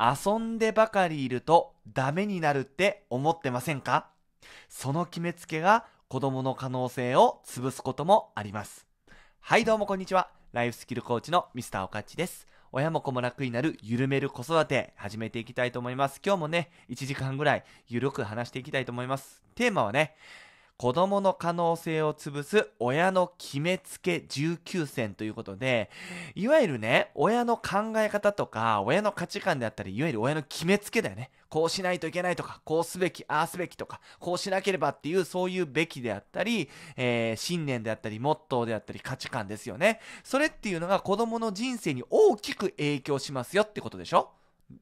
遊んでばかりいるとダメになるって思ってませんかその決めつけが子供の可能性を潰すこともあります。はいどうもこんにちは。ライフスキルコーチのミスターおかっちです。親も子も楽になる緩める子育て始めていきたいと思います。今日もね、1時間ぐらいゆるく話していきたいと思います。テーマはね、子供の可能性を潰す親の決めつけ19選ということで、いわゆるね、親の考え方とか、親の価値観であったり、いわゆる親の決めつけだよね。こうしないといけないとか、こうすべき、ああすべきとか、こうしなければっていう、そういうべきであったり、えー、信念であったり、モットーであったり、価値観ですよね。それっていうのが子供の人生に大きく影響しますよってことでしょ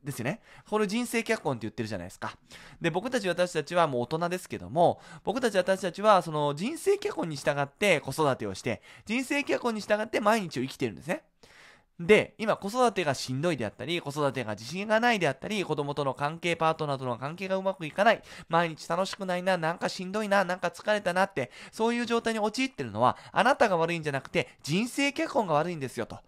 ですよね。これ人生脚本って言ってるじゃないですか。で、僕たち私たちはもう大人ですけども、僕たち私たちはその人生脚本に従って子育てをして、人生脚本に従って毎日を生きてるんですね。で、今子育てがしんどいであったり、子育てが自信がないであったり、子供との関係、パートナーとの関係がうまくいかない、毎日楽しくないな、なんかしんどいな、なんか疲れたなって、そういう状態に陥ってるのは、あなたが悪いんじゃなくて、人生脚本が悪いんですよと。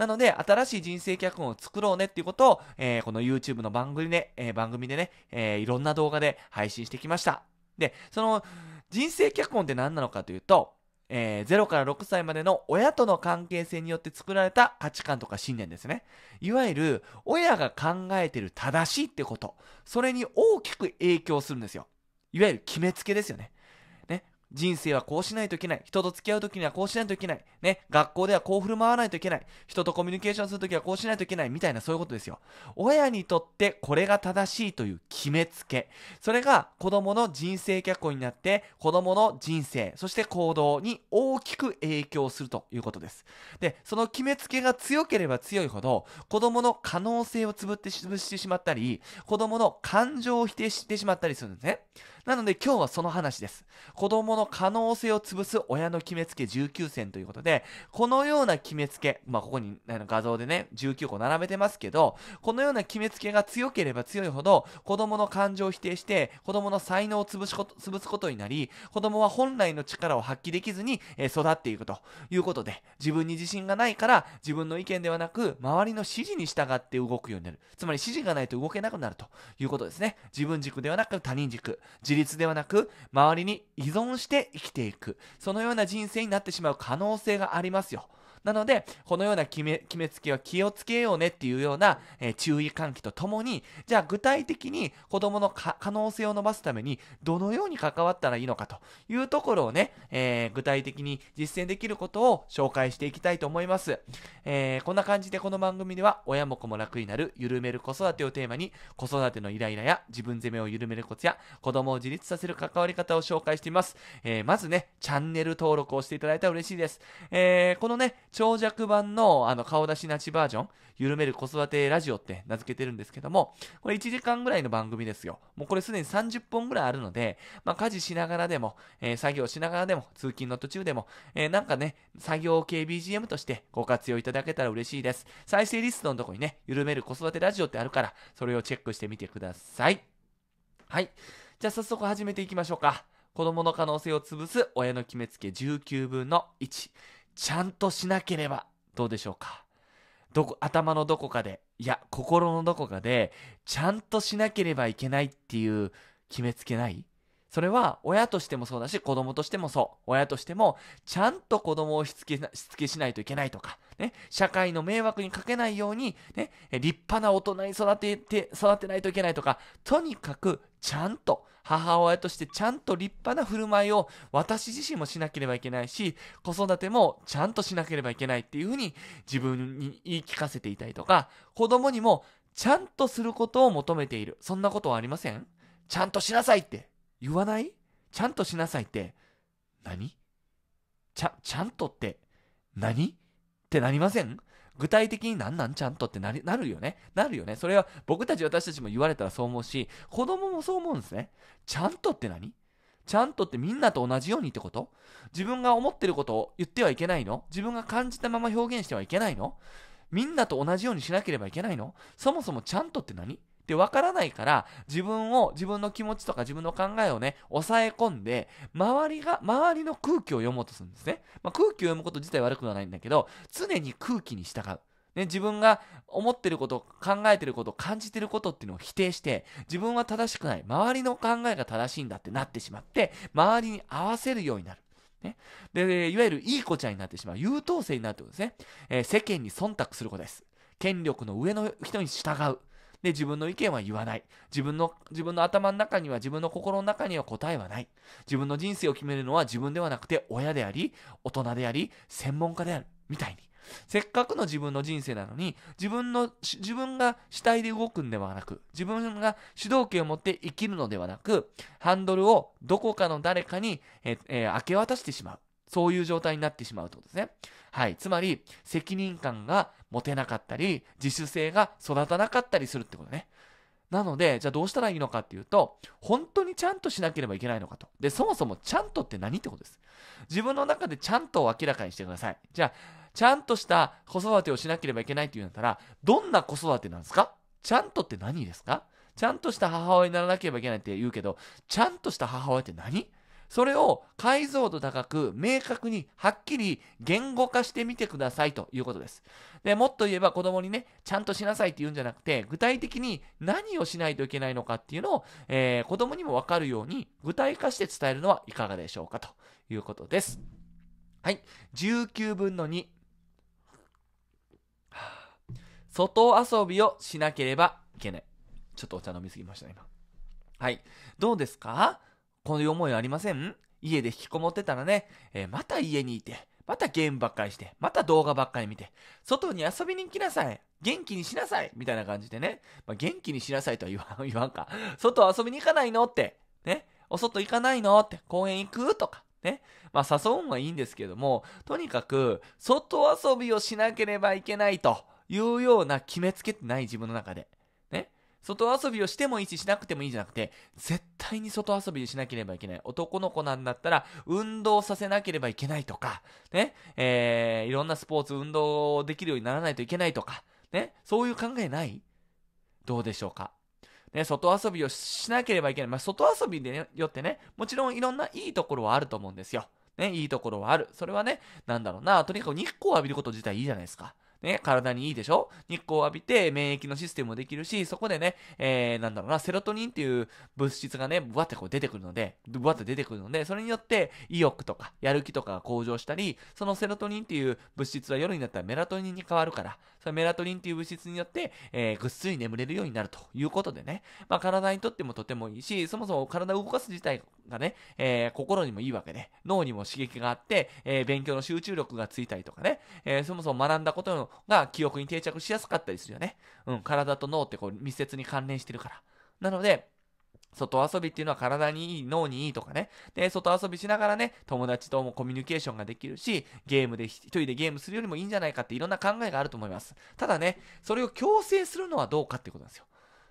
なので、新しい人生脚本を作ろうねっていうことを、えー、この YouTube の番組で、えー、番組でね、えー、いろんな動画で配信してきました。で、その、人生脚本って何なのかというと、えー、0から6歳までの親との関係性によって作られた価値観とか信念ですね。いわゆる、親が考えてる正しいってこと、それに大きく影響するんですよ。いわゆる決めつけですよね。人生はこうしないといけない。人と付き合うときにはこうしないといけない。ね。学校ではこう振る舞わないといけない。人とコミュニケーションするときはこうしないといけない。みたいなそういうことですよ。親にとってこれが正しいという決めつけ。それが子供の人生脚光になって、子供の人生、そして行動に大きく影響するということです。で、その決めつけが強ければ強いほど、子供の可能性を潰って潰してしまったり、子供の感情を否定してしまったりするんですね。なので今日はその話です。子供の可能性を潰す親の決めつけ19選ということで、このような決めつけ、まあ、ここに画像でね、19個並べてますけど、このような決めつけが強ければ強いほど、子供の感情を否定して、子供の才能を潰しこと潰すことになり、子供は本来の力を発揮できずに、え育っていくということで、自分に自信がないから、自分の意見ではなく、周りの指示に従って動くようになる。つまり指示がないと動けなくなるということですね。自分軸ではなく他人軸。自立ではなく、周りに依存してして生きていくそのような人生になってしまう可能性がありますよなので、このような決め、決めつけは気をつけようねっていうような、えー、注意喚起とともに、じゃあ具体的に子供の可能性を伸ばすために、どのように関わったらいいのかというところをね、えー、具体的に実践できることを紹介していきたいと思います。えー、こんな感じでこの番組では、親も子も楽になる、緩める子育てをテーマに、子育てのイライラや自分責めを緩めるコツや、子供を自立させる関わり方を紹介しています。えまずね、チャンネル登録をしていただいたら嬉しいです。えこのね、長尺版のあの顔出しなしバージョン、緩める子育てラジオって名付けてるんですけども、これ1時間ぐらいの番組ですよ。もうこれすでに30本ぐらいあるので、まあ、家事しながらでも、えー、作業しながらでも、通勤の途中でも、えー、なんかね、作業系 BGM としてご活用いただけたら嬉しいです。再生リストのとこにね、緩める子育てラジオってあるから、それをチェックしてみてください。はい。じゃあ早速始めていきましょうか。子供の可能性を潰す親の決めつけ19分の1。ちゃんとしなければどうでしょうかどこ頭のどこかでいや心のどこかでちゃんとしなければいけないっていう決めつけないそれは親としてもそうだし子供としてもそう親としてもちゃんと子供をしつけしつけしないといけないとかね、社会の迷惑にかけないように、ね、立派な大人に育てて、育てないといけないとか、とにかくちゃんと、母親としてちゃんと立派な振る舞いを私自身もしなければいけないし、子育てもちゃんとしなければいけないっていうふうに自分に言い聞かせていたりとか、子供にもちゃんとすることを求めている。そんなことはありませんちゃんとしなさいって言わないちゃんとしなさいって何ちゃ、ちゃんとって何ってなりません具体的になんなんちゃんとってなるよね。なるよね。それは僕たち私たちも言われたらそう思うし、子供もそう思うんですね。ちゃんとって何ちゃんとってみんなと同じようにってこと自分が思ってることを言ってはいけないの自分が感じたまま表現してはいけないのみんなと同じようにしなければいけないのそもそもちゃんとって何で、わからないから、自分を、自分の気持ちとか自分の考えをね、抑え込んで、周りが、周りの空気を読もうとするんですね。まあ、空気を読むこと自体悪くはないんだけど、常に空気に従う。ね、自分が思ってること、考えてること、感じてることっていうのを否定して、自分は正しくない、周りの考えが正しいんだってなってしまって、周りに合わせるようになる。ね、で、いわゆるいい子ちゃんになってしまう、優等生になるってことですね。えー、世間に忖度する子です。権力の上の人に従う。で、自分の意見は言わない。自分の、自分の頭の中には、自分の心の中には答えはない。自分の人生を決めるのは自分ではなくて、親であり、大人であり、専門家である。みたいに。せっかくの自分の人生なのに、自分の、自分が主体で動くんではなく、自分が主導権を持って生きるのではなく、ハンドルをどこかの誰かに、ええ明け渡してしまう。そういう状態になってしまうということですね。はい。つまり、責任感が持てなかったり、自主性が育たなかったりするってことね。なので、じゃあどうしたらいいのかっていうと、本当にちゃんとしなければいけないのかと。で、そもそもちゃんとって何ってことです。自分の中でちゃんとを明らかにしてください。じゃあ、ちゃんとした子育てをしなければいけないっていうんだったら、どんな子育てなんですかちゃんとって何ですかちゃんとした母親にならなければいけないって言うけど、ちゃんとした母親って何それを解像度高く明確にはっきり言語化してみてくださいということです。でもっと言えば子供にね、ちゃんとしなさいって言うんじゃなくて、具体的に何をしないといけないのかっていうのを、えー、子供にもわかるように具体化して伝えるのはいかがでしょうかということです。はい、19分の2。外遊びをしなければいけない。ちょっとお茶飲みすぎました、ね、今。はい。どうですかこういう思いありません家で引きこもってたらね、えー、また家にいて、またゲームばっかりして、また動画ばっかり見て、外に遊びに来なさい元気にしなさいみたいな感じでね。まあ、元気にしなさいとは言わん、言わんか。外遊びに行かないのって。ね。お外行かないのって。公園行くとか。ね。まあ、誘うんはいいんですけども、とにかく、外遊びをしなければいけないというような決めつけてない自分の中で。外遊びをしてもいいし、しなくてもいいじゃなくて、絶対に外遊びしなければいけない。男の子なんだったら、運動させなければいけないとか、ね、えー、いろんなスポーツ運動できるようにならないといけないとか、ね、そういう考えないどうでしょうかね、外遊びをしなければいけない。まあ、外遊びによってね、もちろんいろんないいところはあると思うんですよ。ね、いいところはある。それはね、なんだろうな、とにかく日光を浴びること自体いいじゃないですか。ね、体にいいでしょ日光を浴びて免疫のシステムもできるし、そこでね、えー、なんだろうな、セロトニンっていう物質がね、ブワってこう出てくるので、ブワって出てくるので、それによって意欲とかやる気とかが向上したり、そのセロトニンっていう物質は夜になったらメラトニンに変わるから、そのメラトリンという物質によって、えー、ぐっすり眠れるようになるということでね、まあ、体にとってもとてもいいし、そもそも体を動かす自体がね、えー、心にもいいわけで、脳にも刺激があって、えー、勉強の集中力がついたりとかね、えそもそも学んだことが記憶に定着しやすかったりするよね。うん、体と脳ってこう密接に関連してるから。なので、外遊びっていうのは体にいい、脳にいいとかね。で、外遊びしながらね、友達ともコミュニケーションができるし、ゲームで、一人でゲームするよりもいいんじゃないかっていろんな考えがあると思います。ただね、それを強制するのはどうかってことなんですよ。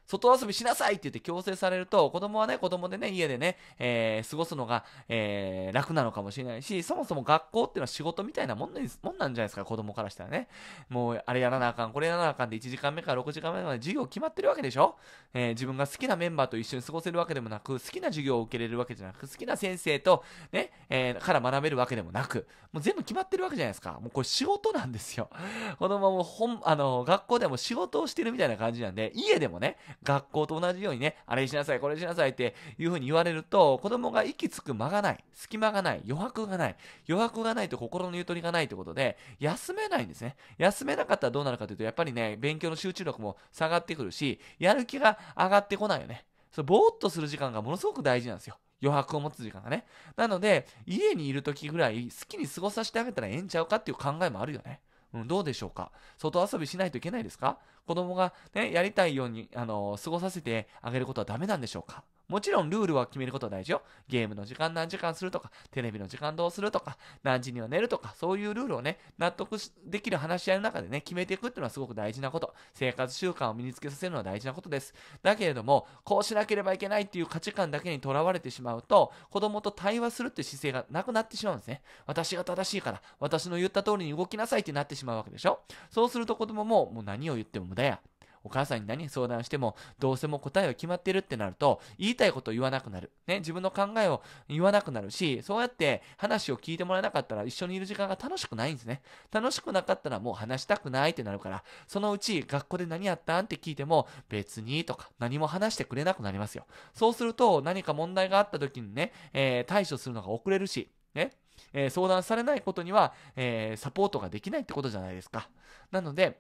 外遊びしなさいって言って強制されると、子供はね、子供でね、家でね、えー、過ごすのが、えー、楽なのかもしれないし、そもそも学校っていうのは仕事みたいなもんもんなんじゃないですか、子供からしたらね。もう、あれやらなあかん、これやらなあかんで1時間目から6時間目まで授業決まってるわけでしょ、えー、自分が好きなメンバーと一緒に過ごせるわけでもなく、好きな授業を受けれるわけじゃなく、好きな先生とね、えー、から学べるわけでもなく、もう全部決まってるわけじゃないですか。もうこれ仕事なんですよ。子供もあの、学校でも仕事をしてるみたいな感じなんで、家でもね、学校と同じようにね、あれしなさい、これしなさいっていうふうに言われると、子供が息つく間がない、隙間がない、余白がない、余白がないと心のゆとりがないということで、休めないんですね。休めなかったらどうなるかというと、やっぱりね、勉強の集中力も下がってくるし、やる気が上がってこないよね。そぼーっとする時間がものすごく大事なんですよ。余白を持つ時間がね。なので、家にいる時ぐらい好きに過ごさせてあげたらええんちゃうかっていう考えもあるよね。うん、どうでしょうか外遊びしないといけないですか子供がね、やりたいように、あのー、過ごさせてあげることはダメなんでしょうかもちろんルールは決めることは大事よ。ゲームの時間何時間するとか、テレビの時間どうするとか、何時には寝るとか、そういうルールをね、納得できる話し合いの中でね、決めていくっていうのはすごく大事なこと。生活習慣を身につけさせるのは大事なことです。だけれども、こうしなければいけないっていう価値観だけにとらわれてしまうと、子供と対話するっていう姿勢がなくなってしまうんですね。私が正しいから、私の言った通りに動きなさいってなってしまうわけでしょ。そうすると子供も、もう何を言っても無駄や。お母さんに何相談しても、どうせも答えは決まってるってなると、言いたいことを言わなくなる。ね、自分の考えを言わなくなるし、そうやって話を聞いてもらえなかったら一緒にいる時間が楽しくないんですね。楽しくなかったらもう話したくないってなるから、そのうち学校で何やったんって聞いても、別にとか、何も話してくれなくなりますよ。そうすると、何か問題があった時にね、えー、対処するのが遅れるし、ね、えー、相談されないことには、えー、サポートができないってことじゃないですか。なので、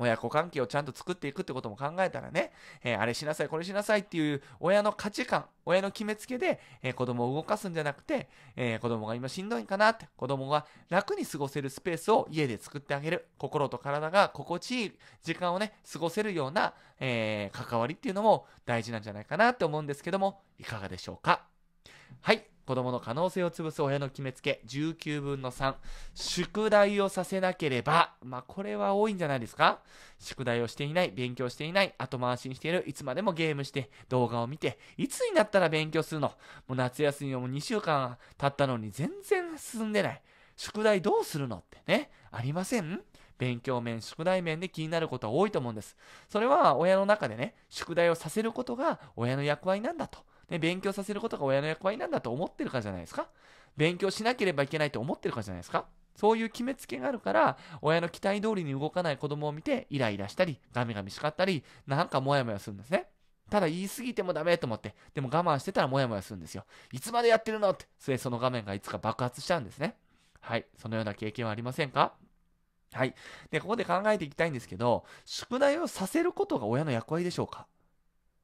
親子関係をちゃんと作っていくってことも考えたらね、えー、あれしなさい、これしなさいっていう親の価値観、親の決めつけで、えー、子供を動かすんじゃなくて、えー、子供が今しんどいかなって、子供が楽に過ごせるスペースを家で作ってあげる、心と体が心地いい時間をね、過ごせるような、え関わりっていうのも大事なんじゃないかなって思うんですけども、いかがでしょうかはい。子供の可能性を潰す親の決めつけ19分の3宿題をさせなければまあこれは多いんじゃないですか宿題をしていない勉強していない後回しにしているいつまでもゲームして動画を見ていつになったら勉強するのもう夏休みも2週間経ったのに全然進んでない宿題どうするのってねありません勉強面、宿題面で気になることは多いと思うんです。それは親の中でね、宿題をさせることが親の役割なんだとね、勉強させることが親の役割なんだと思ってるからじゃないですか。勉強しなければいけないと思ってるからじゃないですか。そういう決めつけがあるから、親の期待通りに動かない子供を見て、イライラしたり、ガミガミ叱ったり、なんかモヤモヤするんですね。ただ言い過ぎてもダメと思って、でも我慢してたらモヤモヤするんですよ。いつまでやってるのって、それその画面がいつか爆発しちゃうんですね。はい。そのような経験はありませんかはい。で、ここで考えていきたいんですけど、宿題をさせることが親の役割でしょうか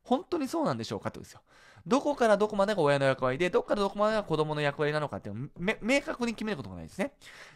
本当にそうなんでしょうかとですよ。どこからどこまでが親の役割で、どこからどこまでが子供の役割なのかっていうのを明確に決めることがないですね。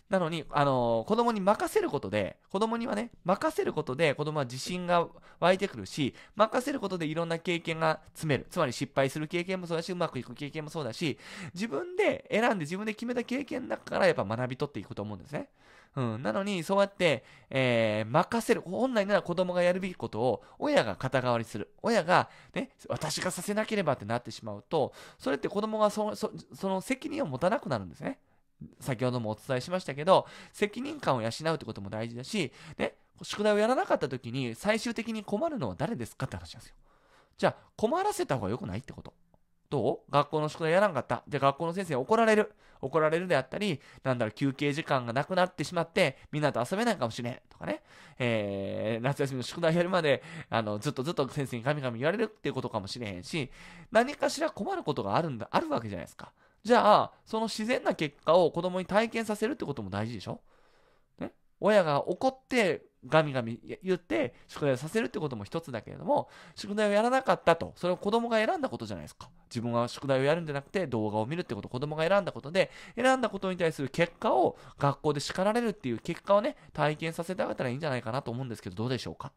なのに、あのー、子供に任せることで、子供にはね、任せることで子供は自信が湧いてくるし、任せることでいろんな経験が積める。つまり失敗する経験もそうだし、うまくいく経験もそうだし、自分で選んで自分で決めた経験の中からやっぱ学び取っていくと思うんですね。うん。なのに、そうやって、えー、任せる。本来なら子供がやるべきことを、親が肩代わりする。親が、ね、私がさせなければってなってしまうと、それって子供がそそその責任を持たなくなるんですね。先ほどもお伝えしましたけど、責任感を養うってことも大事だし、ね、宿題をやらなかった時に最終的に困るのは誰ですかって話なんですよ。じゃあ、困らせた方が良くないってこと。どう学校の宿題やらんかった。じゃあ学校の先生に怒られる。怒られるであったり、なんだろう、休憩時間がなくなってしまって、みんなと遊べないかもしれん。とかね。えー、夏休みの宿題やるまで、あの、ずっとずっと先生にガミガミ言われるっていうことかもしれへんし、何かしら困ることがあるんだ、あるわけじゃないですか。じゃあ、その自然な結果を子供に体験させるってことも大事でしょね親が怒ってガミガミ言って宿題をさせるってことも一つだけれども宿題をやらなかったとそれは子供が選んだことじゃないですか自分が宿題をやるんじゃなくて動画を見るってこと子供が選んだことで選んだことに対する結果を学校で叱られるっていう結果をね体験させてあげたらいいんじゃないかなと思うんですけどどうでしょうか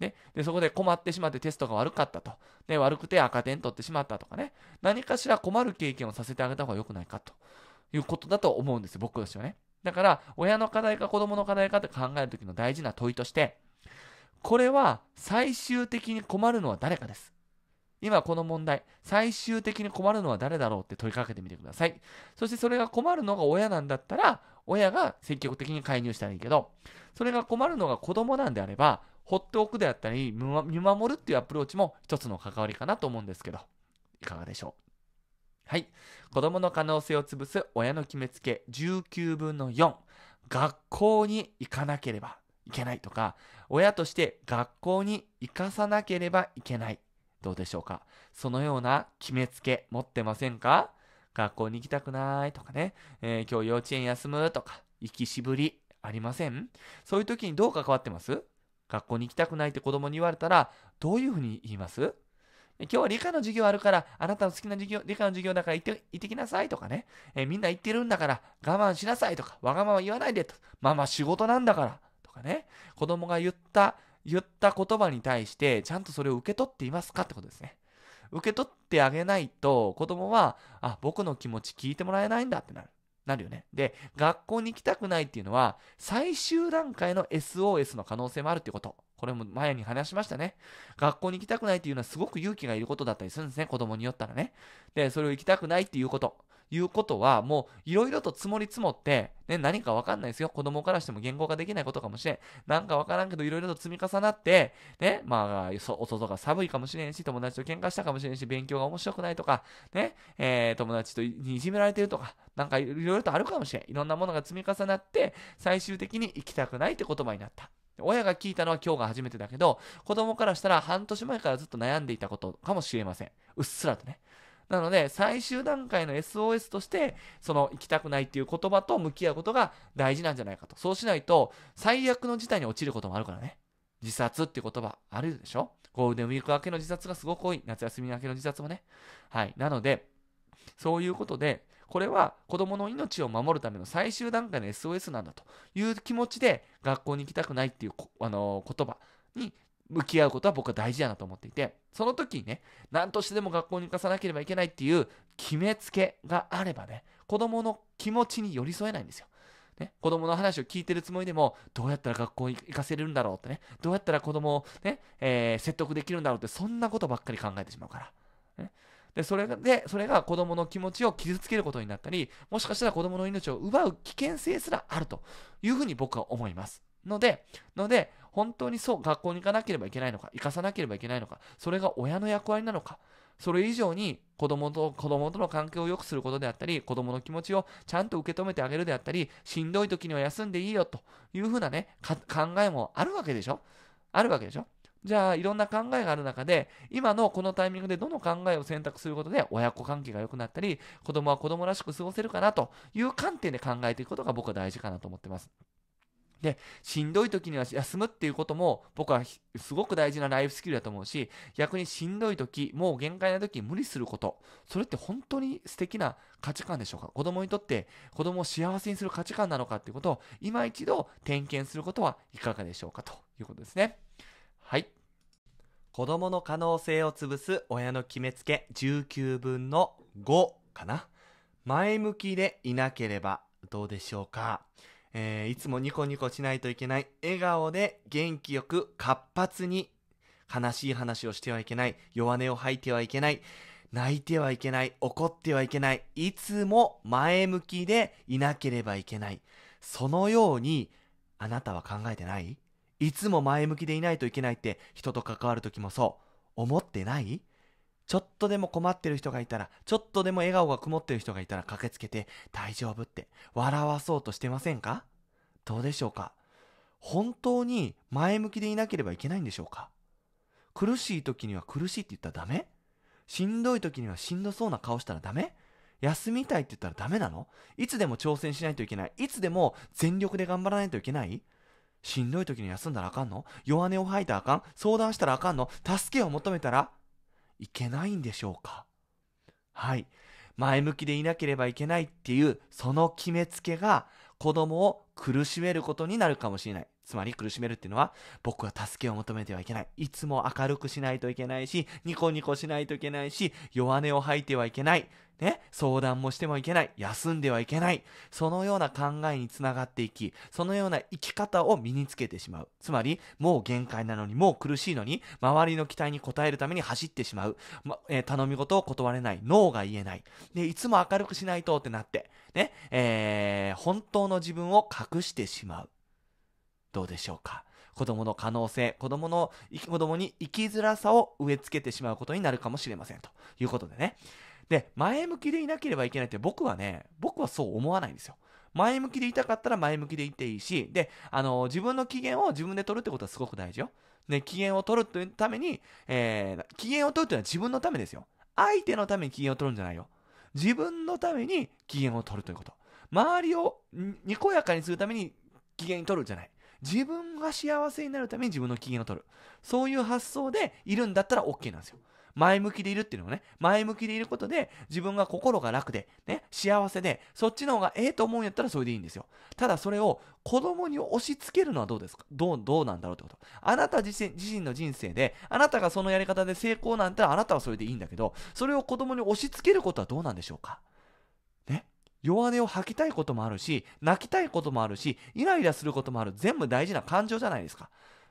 ね、でそこで困ってしまってテストが悪かったと、ね、悪くて赤点取ってしまったとかね何かしら困る経験をさせてあげた方が良くないかということだと思うんですよ僕としてはねだから、親の課題か子供の課題かって考えるときの大事な問いとして、これは最終的に困るのは誰かです。今この問題、最終的に困るのは誰だろうって問いかけてみてください。そしてそれが困るのが親なんだったら、親が積極的に介入したらいいけど、それが困るのが子供なんであれば、放っておくであったり、見守るっていうアプローチも一つの関わりかなと思うんですけど、いかがでしょう。はい。子供の可能性を潰す親の決めつけ19分の4。学校に行かなければいけないとか、親として学校に行かさなければいけない。どうでしょうかそのような決めつけ持ってませんか学校に行きたくないとかね、えー、今日幼稚園休むとか、行きしぶりありませんそういう時にどう関わってます学校に行きたくないって子供に言われたら、どういうふうに言います今日は理科の授業あるから、あなたの好きな授業、理科の授業だから行って、行ってきなさいとかね、えー、みんな行ってるんだから我慢しなさいとか、わがまま言わないでと、ママ仕事なんだからとかね、子供が言った、言った言葉に対して、ちゃんとそれを受け取っていますかってことですね。受け取ってあげないと、子供は、あ、僕の気持ち聞いてもらえないんだってなる。なるよね。で、学校に行きたくないっていうのは、最終段階の SOS の可能性もあるってこと。これも前に話しましたね。学校に行きたくないっていうのはすごく勇気がいることだったりするんですね、子供によったらね。で、それを行きたくないっていうこと。いうことは、もういろいろと積もり積もって、ね、何かわかんないですよ。子供からしても言語化できないことかもしれん。なんかわからんけど、いろいろと積み重なって、ね、まあ、お外が寒いかもしれんし、友達と喧嘩したかもしれんし、勉強が面白くないとか、ね、えー、友達といじめられてるとか、なんかいろいろとあるかもしれん。いろんなものが積み重なって、最終的に行きたくないって言葉になった。親が聞いたのは今日が初めてだけど、子供からしたら半年前からずっと悩んでいたことかもしれません。うっすらとね。なので、最終段階の SOS として、その行きたくないっていう言葉と向き合うことが大事なんじゃないかと。そうしないと、最悪の事態に陥ることもあるからね。自殺っていう言葉あるでしょゴールデンウィーク明けの自殺がすごく多い。夏休み明けの自殺もね。はい。なので、そういうことで、これは子供の命を守るための最終段階の SOS なんだという気持ちで学校に行きたくないっていうあの言葉に向き合うことは僕は大事だなと思っていて、その時にね、何としてでも学校に行かさなければいけないっていう決めつけがあればね、子供の気持ちに寄り添えないんですよ。ね、子供の話を聞いてるつもりでも、どうやったら学校に行かせれるんだろうってね、どうやったら子供をね、えー、説得できるんだろうって、そんなことばっかり考えてしまうから。でそれでそれが子供の気持ちを傷つけることになったりもしかしたら子供の命を奪う危険性すらあるというふうに僕は思いますのでので本当にそう学校に行かなければいけないのか行かさなければいけないのかそれが親の役割なのかそれ以上に子供と子供との関係を良くすることであったり子供の気持ちをちゃんと受け止めてあげるであったりしんどい時には休んでいいよというふうなね考えもあるわけでしょあるわけでしょじゃあ、いろんな考えがある中で、今のこのタイミングでどの考えを選択することで親子関係が良くなったり、子供は子供らしく過ごせるかなという観点で考えていくことが僕は大事かなと思ってます。で、しんどい時には休むっていうことも僕はすごく大事なライフスキルだと思うし、逆にしんどい時、もう限界な時無理すること、それって本当に素敵な価値観でしょうか子供にとって子供を幸せにする価値観なのかっていうことを今一度点検することはいかがでしょうかということですね。はい。子供の可能性を潰す親の決めつけ19分の5かな。前向きでいなければどうでしょうか。えー、いつもニコニコしないといけない。笑顔で元気よく活発に悲しい話をしてはいけない。弱音を吐いてはいけない。泣いてはいけない。怒ってはいけない。いつも前向きでいなければいけない。そのようにあなたは考えてないいつも前向きでいないといけないって人と関わる時もそう思ってないちょっとでも困ってる人がいたら、ちょっとでも笑顔が曇ってる人がいたら駆けつけて大丈夫って笑わそうとしてませんかどうでしょうか本当に前向きでいなければいけないんでしょうか苦しい時には苦しいって言ったらダメしんどい時にはしんどそうな顔したらダメ休みたいって言ったらダメなのいつでも挑戦しないといけないいつでも全力で頑張らないといけないしんどい時に休んだらあかんの弱音を吐いたらあかん相談したらあかんの助けを求めたらいけないんでしょうかはい。前向きでいなければいけないっていう、その決めつけが子供を苦しめることになるかもしれない。つまり苦しめるっていうのは、僕は助けを求めてはいけない。いつも明るくしないといけないし、ニコニコしないといけないし、弱音を吐いてはいけない。ね、相談もしてもいけない。休んではいけない。そのような考えにつながっていき、そのような生き方を身につけてしまう。つまり、もう限界なのに、もう苦しいのに、周りの期待に応えるために走ってしまう。まえー、頼み事を断れない。ノーが言えない。で、いつも明るくしないとってなって、ね、えー、本当の自分を隠してしまう。どうでしょうか子供の可能性、子供の、子供に生きづらさを植え付けてしまうことになるかもしれません。ということでね。で、前向きでいなければいけないって僕はね、僕はそう思わないんですよ。前向きでいたかったら前向きでいていいし、で、あの、自分の機嫌を自分で取るってことはすごく大事よ。ね、機嫌を取るというために、えー、機嫌を取るというのは自分のためですよ。相手のために機嫌を取るんじゃないよ。自分のために機嫌を取るということ。周りをにこやかにするために機嫌に取るんじゃない。自分が幸せになるために自分の機嫌を取る。そういう発想でいるんだったら OK なんですよ。前向きでいるっていうのもね、前向きでいることで自分が心が楽で、ね、幸せで、そっちの方がええと思うんやったらそれでいいんですよ。ただそれを子供に押し付けるのはどうですかどう、どうなんだろうってこと。あなた自身自身の人生で、あなたがそのやり方で成功なんてあなたはそれでいいんだけど、それを子供に押し付けることはどうなんでしょうか弱音を吐きたいこともあるし、泣きたいこともあるし、イライラすることもある。全部大事な感情じゃないですか。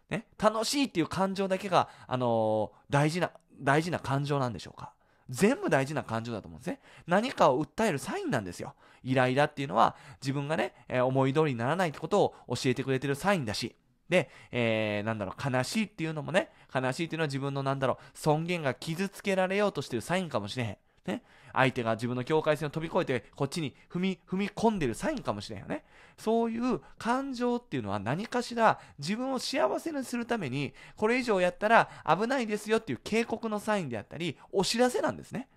ね、楽しいっていう感情だけが、あのー、大事な、大事な感情なんでしょうか。全部大事な感情だと思うんですね。何かを訴えるサインなんですよ。イライラっていうのは自分がね、えー、思い通りにならないってことを教えてくれてるサインだし。で、えー、なんだろう、悲しいっていうのもね、悲しいっていうのは自分のなんだろう、尊厳が傷つけられようとしてるサインかもしれへん。ね。相手が自分の境界線を飛び越えてこっちに踏み踏み込んでるサインかもしれんよねそういう感情っていうのは何かしら自分を幸せにするためにこれ以上やったら危ないですよっていう警告のサインであったりお知らせなんですね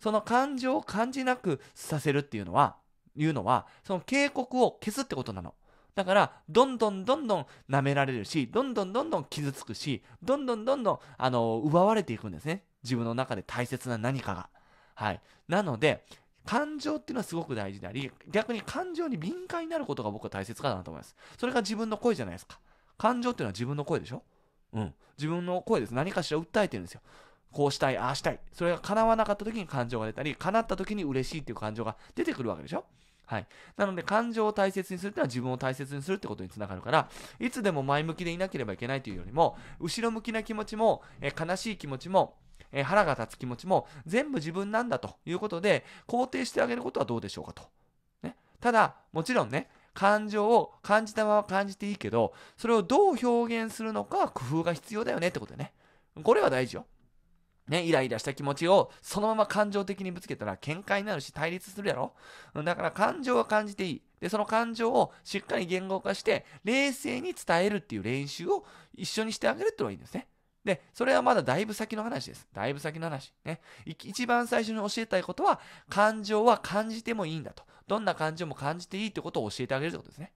その感情を感じなくさせるっていうのはいうのはその警告を消すってことなのだから、どんどんどんどん舐められるし、どんどんどんどん傷つくし、どんどんどんどん、あの、奪われていくんですね。自分の中で大切な何かが。はい。なので、感情っていうのはすごく大事であり、逆に感情に敏感になることが僕は大切かなと思います。それが自分の声じゃないですか。感情っていうのは自分の声でしょうん。自分の声です。何かしら訴えてるんですよ。こうしたい、ああしたい。それが叶わなかった時に感情が出たり、叶った時に嬉しいっていう感情が出てくるわけでしょはい。なので、感情を大切にするっていうのは自分を大切にするってことにつながるから、いつでも前向きでいなければいけないというよりも、後ろ向きな気持ちも、え悲しい気持ちも、えー、腹が立つ気持ちも全部自分なんだということで肯定してあげることはどうでしょうかと。ね、ただ、もちろんね、感情を感じたまま感じていいけど、それをどう表現するのか工夫が必要だよねってことでね。これは大事よ。ね、イライラした気持ちをそのまま感情的にぶつけたら喧嘩になるし対立するやろだから感情は感じていい。で、その感情をしっかり言語化して冷静に伝えるっていう練習を一緒にしてあげるってのがいいんですね。で、それはまだだいぶ先の話です。だいぶ先の話。ね。一番最初に教えたいことは、感情は感じてもいいんだと。どんな感情も感じていいってことを教えてあげるってことですね。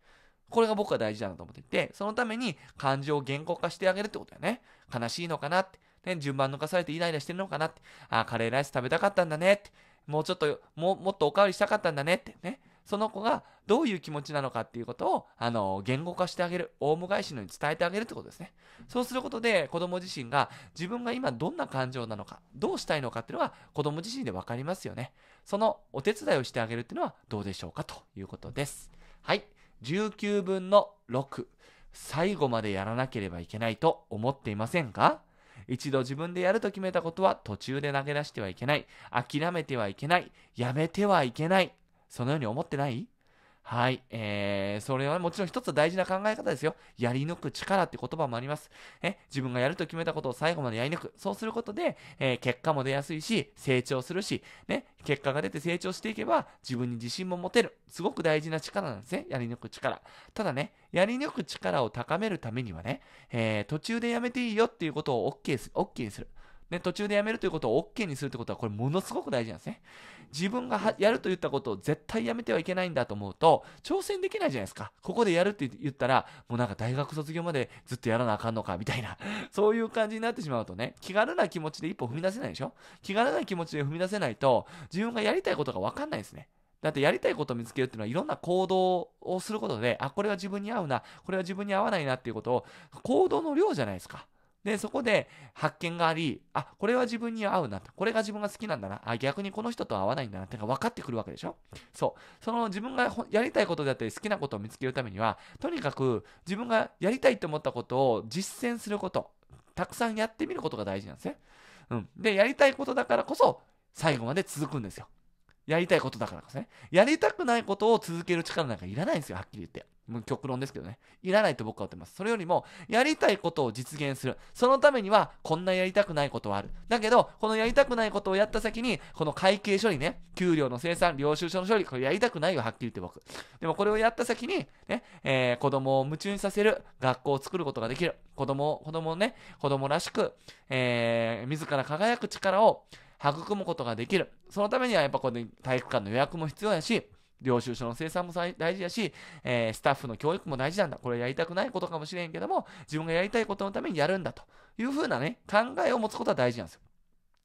これが僕は大事だなと思っていて、そのために感情を言語化してあげるってことだよね。悲しいのかなって。ね、順番抜かされてイライラしてるのかなって。あ、カレーライス食べたかったんだねって。もうちょっと、も、もっとおかわりしたかったんだねってね。その子がどういう気持ちなのかっていうことを、あの、言語化してあげる。オウム返しのように伝えてあげるってことですね。そうすることで、子供自身が自分が今どんな感情なのか、どうしたいのかっていうのは子供自身で分かりますよね。そのお手伝いをしてあげるっていうのはどうでしょうかということです。はい。19分の6。最後までやらなければいけないと思っていませんか一度自分でやると決めたことは途中で投げ出してはいけない。諦めてはいけない。やめてはいけない。そのように思ってないはい。えー、それはもちろん一つ大事な考え方ですよ。やり抜く力って言葉もあります。え、自分がやると決めたことを最後までやり抜く。そうすることで、えー、結果も出やすいし、成長するし、ね、結果が出て成長していけば、自分に自信も持てる。すごく大事な力なんですね。やり抜く力。ただね、やり抜く力を高めるためにはね、えー、途中でやめていいよっていうことを OK す、OK にする。ね、途中でやめるということを OK にするということは、これものすごく大事なんですね。自分がやると言ったことを絶対やめてはいけないんだと思うと、挑戦できないじゃないですか。ここでやるって言ったら、もうなんか大学卒業までずっとやらなあかんのか、みたいな、そういう感じになってしまうとね、気軽な気持ちで一歩踏み出せないでしょ気軽な気持ちで踏み出せないと、自分がやりたいことがわかんないですね。だってやりたいことを見つけるっていうのはいろんな行動をすることで、あ、これは自分に合うな、これは自分に合わないなっていうことを、行動の量じゃないですか。で、そこで発見があり、あ、これは自分に合うなと。これが自分が好きなんだな。あ、逆にこの人と合わないんだなってか分かってくるわけでしょそう。その自分がやりたいことであったり好きなことを見つけるためには、とにかく自分がやりたいと思ったことを実践すること。たくさんやってみることが大事なんですね。うん。で、やりたいことだからこそ、最後まで続くんですよ。やりたいことだからですね。やりたくないことを続ける力なんかいらないんですよ、はっきり言って。もう極論ですけどね。いらないと僕は思ってます。それよりも、やりたいことを実現する。そのためには、こんなやりたくないことはある。だけど、このやりたくないことをやった先に、この会計処理ね、給料の生産、領収書の処理、これやりたくないよ、はっきり言って僕。でもこれをやった先に、ね、えー、子供を夢中にさせる、学校を作ることができる。子供を、子供をね、子供らしく、えー、自ら輝く力を、育むことができる。そのためにはやっぱこれ体育館の予約も必要やし、領収書の生産も大事やし、えー、スタッフの教育も大事なんだ。これやりたくないことかもしれんけども、自分がやりたいことのためにやるんだというふうなね、考えを持つことは大事なんですよ。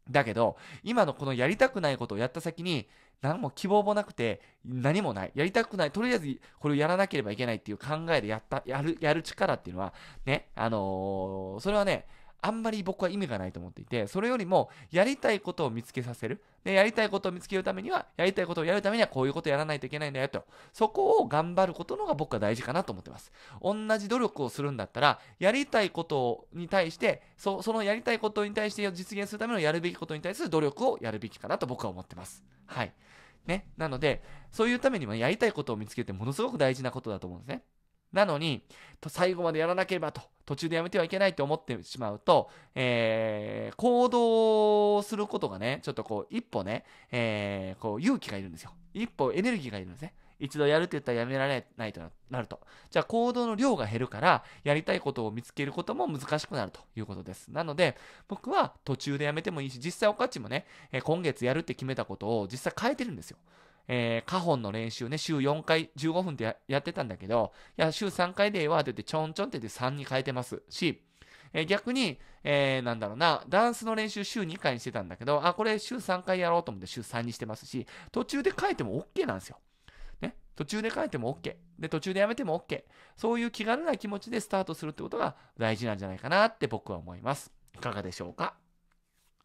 だけど、今のこのやりたくないことをやった先に、何も希望もなくて、何もない。やりたくない。とりあえず、これをやらなければいけないっていう考えでやった、やる、やる力っていうのは、ね、あのー、それはね、あんまり僕は意味がないと思っていて、それよりも、やりたいことを見つけさせる。で、やりたいことを見つけるためには、やりたいことをやるためには、こういうことをやらないといけないんだよと。そこを頑張ることのが僕は大事かなと思ってます。同じ努力をするんだったら、やりたいことに対して、そそのやりたいことに対して実現するためのやるべきことに対する努力をやるべきかなと僕は思ってます。はい。ね。なので、そういうためにも、やりたいことを見つけてものすごく大事なことだと思うんですね。なのに、最後までやらなければと、途中でやめてはいけないと思ってしまうと、えー、行動することがね、ちょっとこう、一歩ね、えー、こう、勇気がいるんですよ。一歩エネルギーがいるんですね。一度やるって言ったらやめられないとなると。じゃあ行動の量が減るから、やりたいことを見つけることも難しくなるということです。なので、僕は途中でやめてもいいし、実際おかちもね、今月やるって決めたことを実際変えてるんですよ。えー、カホンの練習ね、週4回15分でやってたんだけど、いや、週3回でええわって言って、ちょんちょんって言って3に変えてますし、え逆に、えー、なんだろうな、ダンスの練習週2回にしてたんだけど、あ、これ週3回やろうと思って週3にしてますし、途中で変えても OK なんですよ。ね、途中で変えても OK。で、途中でやめても OK。そういう気軽な気持ちでスタートするってことが大事なんじゃないかなって僕は思います。いかがでしょうか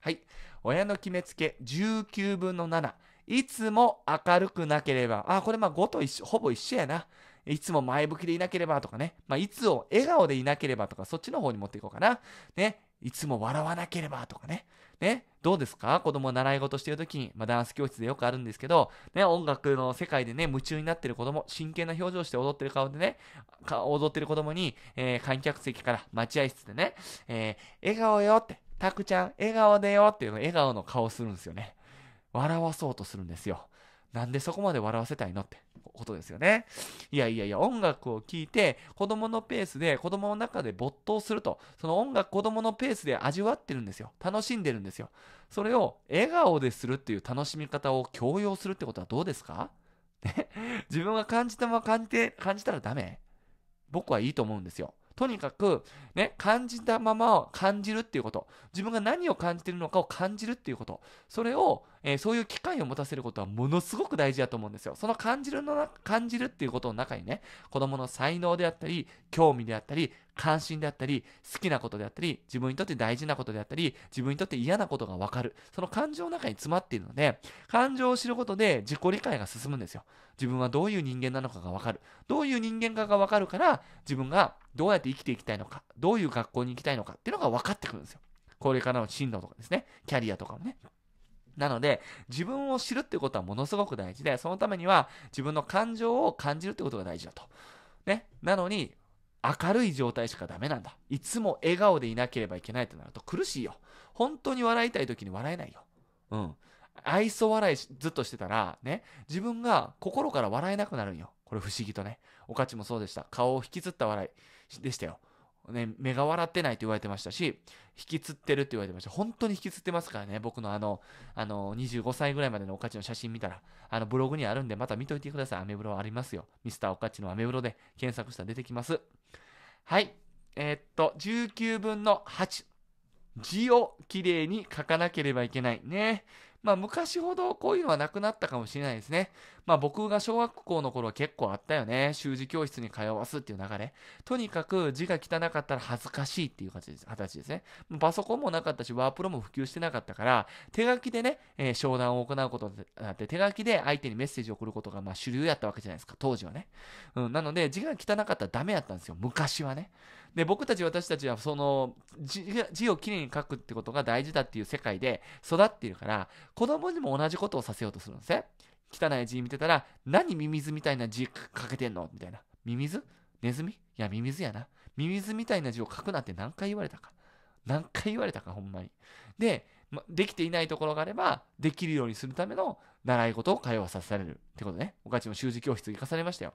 はい。親の決めつけ19分の7。いつも明るくなければ、あ、これまあ5と一緒、ほぼ一緒やな。いつも前向きでいなければとかね。まあ、いつを笑顔でいなければとか、そっちの方に持っていこうかな。ね。いつも笑わなければとかね。ね。どうですか子供習い事してるときに、まあ、ダンス教室でよくあるんですけど、ね、音楽の世界でね、夢中になってる子供、真剣な表情して踊ってる顔でね、か踊ってる子供に、えー、観客席から待合室でね、えー、笑顔よって、たくちゃん、笑顔でよっていうの、笑顔の顔するんですよね。笑わそうとするんですよ。なんでそこまで笑わせたいのってことですよね。いやいやいや、音楽を聴いて、子供のペースで、子供の中で没頭すると、その音楽、子供のペースで味わってるんですよ。楽しんでるんですよ。それを笑顔でするっていう楽しみ方を強要するってことはどうですか、自分が感じたまま感じて、感じたらダメ僕はいいと思うんですよ。とにかく、ね、感じたままを感じるっていうこと、自分が何を感じてるのかを感じるっていうこと、それをえー、そういう機会を持たせることはものすごく大事だと思うんですよ。その感じるのな、感じるっていうことの中にね、子供の才能であったり、興味であったり、関心であったり、好きなことであったり、自分にとって大事なことであったり、自分にとって嫌なことがわかる。その感情の中に詰まっているので、感情を知ることで自己理解が進むんですよ。自分はどういう人間なのかがわかる。どういう人間かがわかるから、自分がどうやって生きていきたいのか、どういう学校に行きたいのかっていうのが分かってくるんですよ。これからの進路とかですね、キャリアとかもね。なので、自分を知るってことはものすごく大事で、そのためには自分の感情を感じるってことが大事だと。ね。なのに、明るい状態しかダメなんだ。いつも笑顔でいなければいけないとなると苦しいよ。本当に笑いたい時に笑えないよ。うん。愛想笑いずっとしてたら、ね、自分が心から笑えなくなるんよ。これ不思議とね。おかちもそうでした。顔を引きずった笑いでしたよ。ね、目が笑ってないて言われてましたし、引きつってるって言われてました。本当に引きつってますからね、僕のあの、あの、25歳ぐらいまでのおかちの写真見たら、あの、ブログにあるんで、また見といてください。アメブロありますよ。ミスターおかちのアメブロで検索したら出てきます。はい。えー、っと、19分の8。字をきれいに書かなければいけないね。まあ、昔ほどこういうのはなくなったかもしれないですね。まあ、僕が小学校の頃は結構あったよね。習字教室に通わすっていう流れ。とにかく字が汚かったら恥ずかしいっていう形ですね。パソコンもなかったし、ワープロも普及してなかったから、手書きでね、えー、商談を行うことになって、手書きで相手にメッセージを送ることがまあ主流やったわけじゃないですか、当時はね。うん、なので、字が汚かったらダメやったんですよ、昔はね。で僕たち私たちはその字をきれいに書くってことが大事だっていう世界で育っているから子供にも同じことをさせようとするんですね。汚い字見てたら何ミミズみたいな字書けてんのみたいな。ミミズネズミいやミミズやな。ミミズみたいな字を書くなって何回言われたか。何回言われたかほんまに。で、できていないところがあればできるようにするための習い事を通わさせられるってことね。僕たちも習字教室行かされましたよ。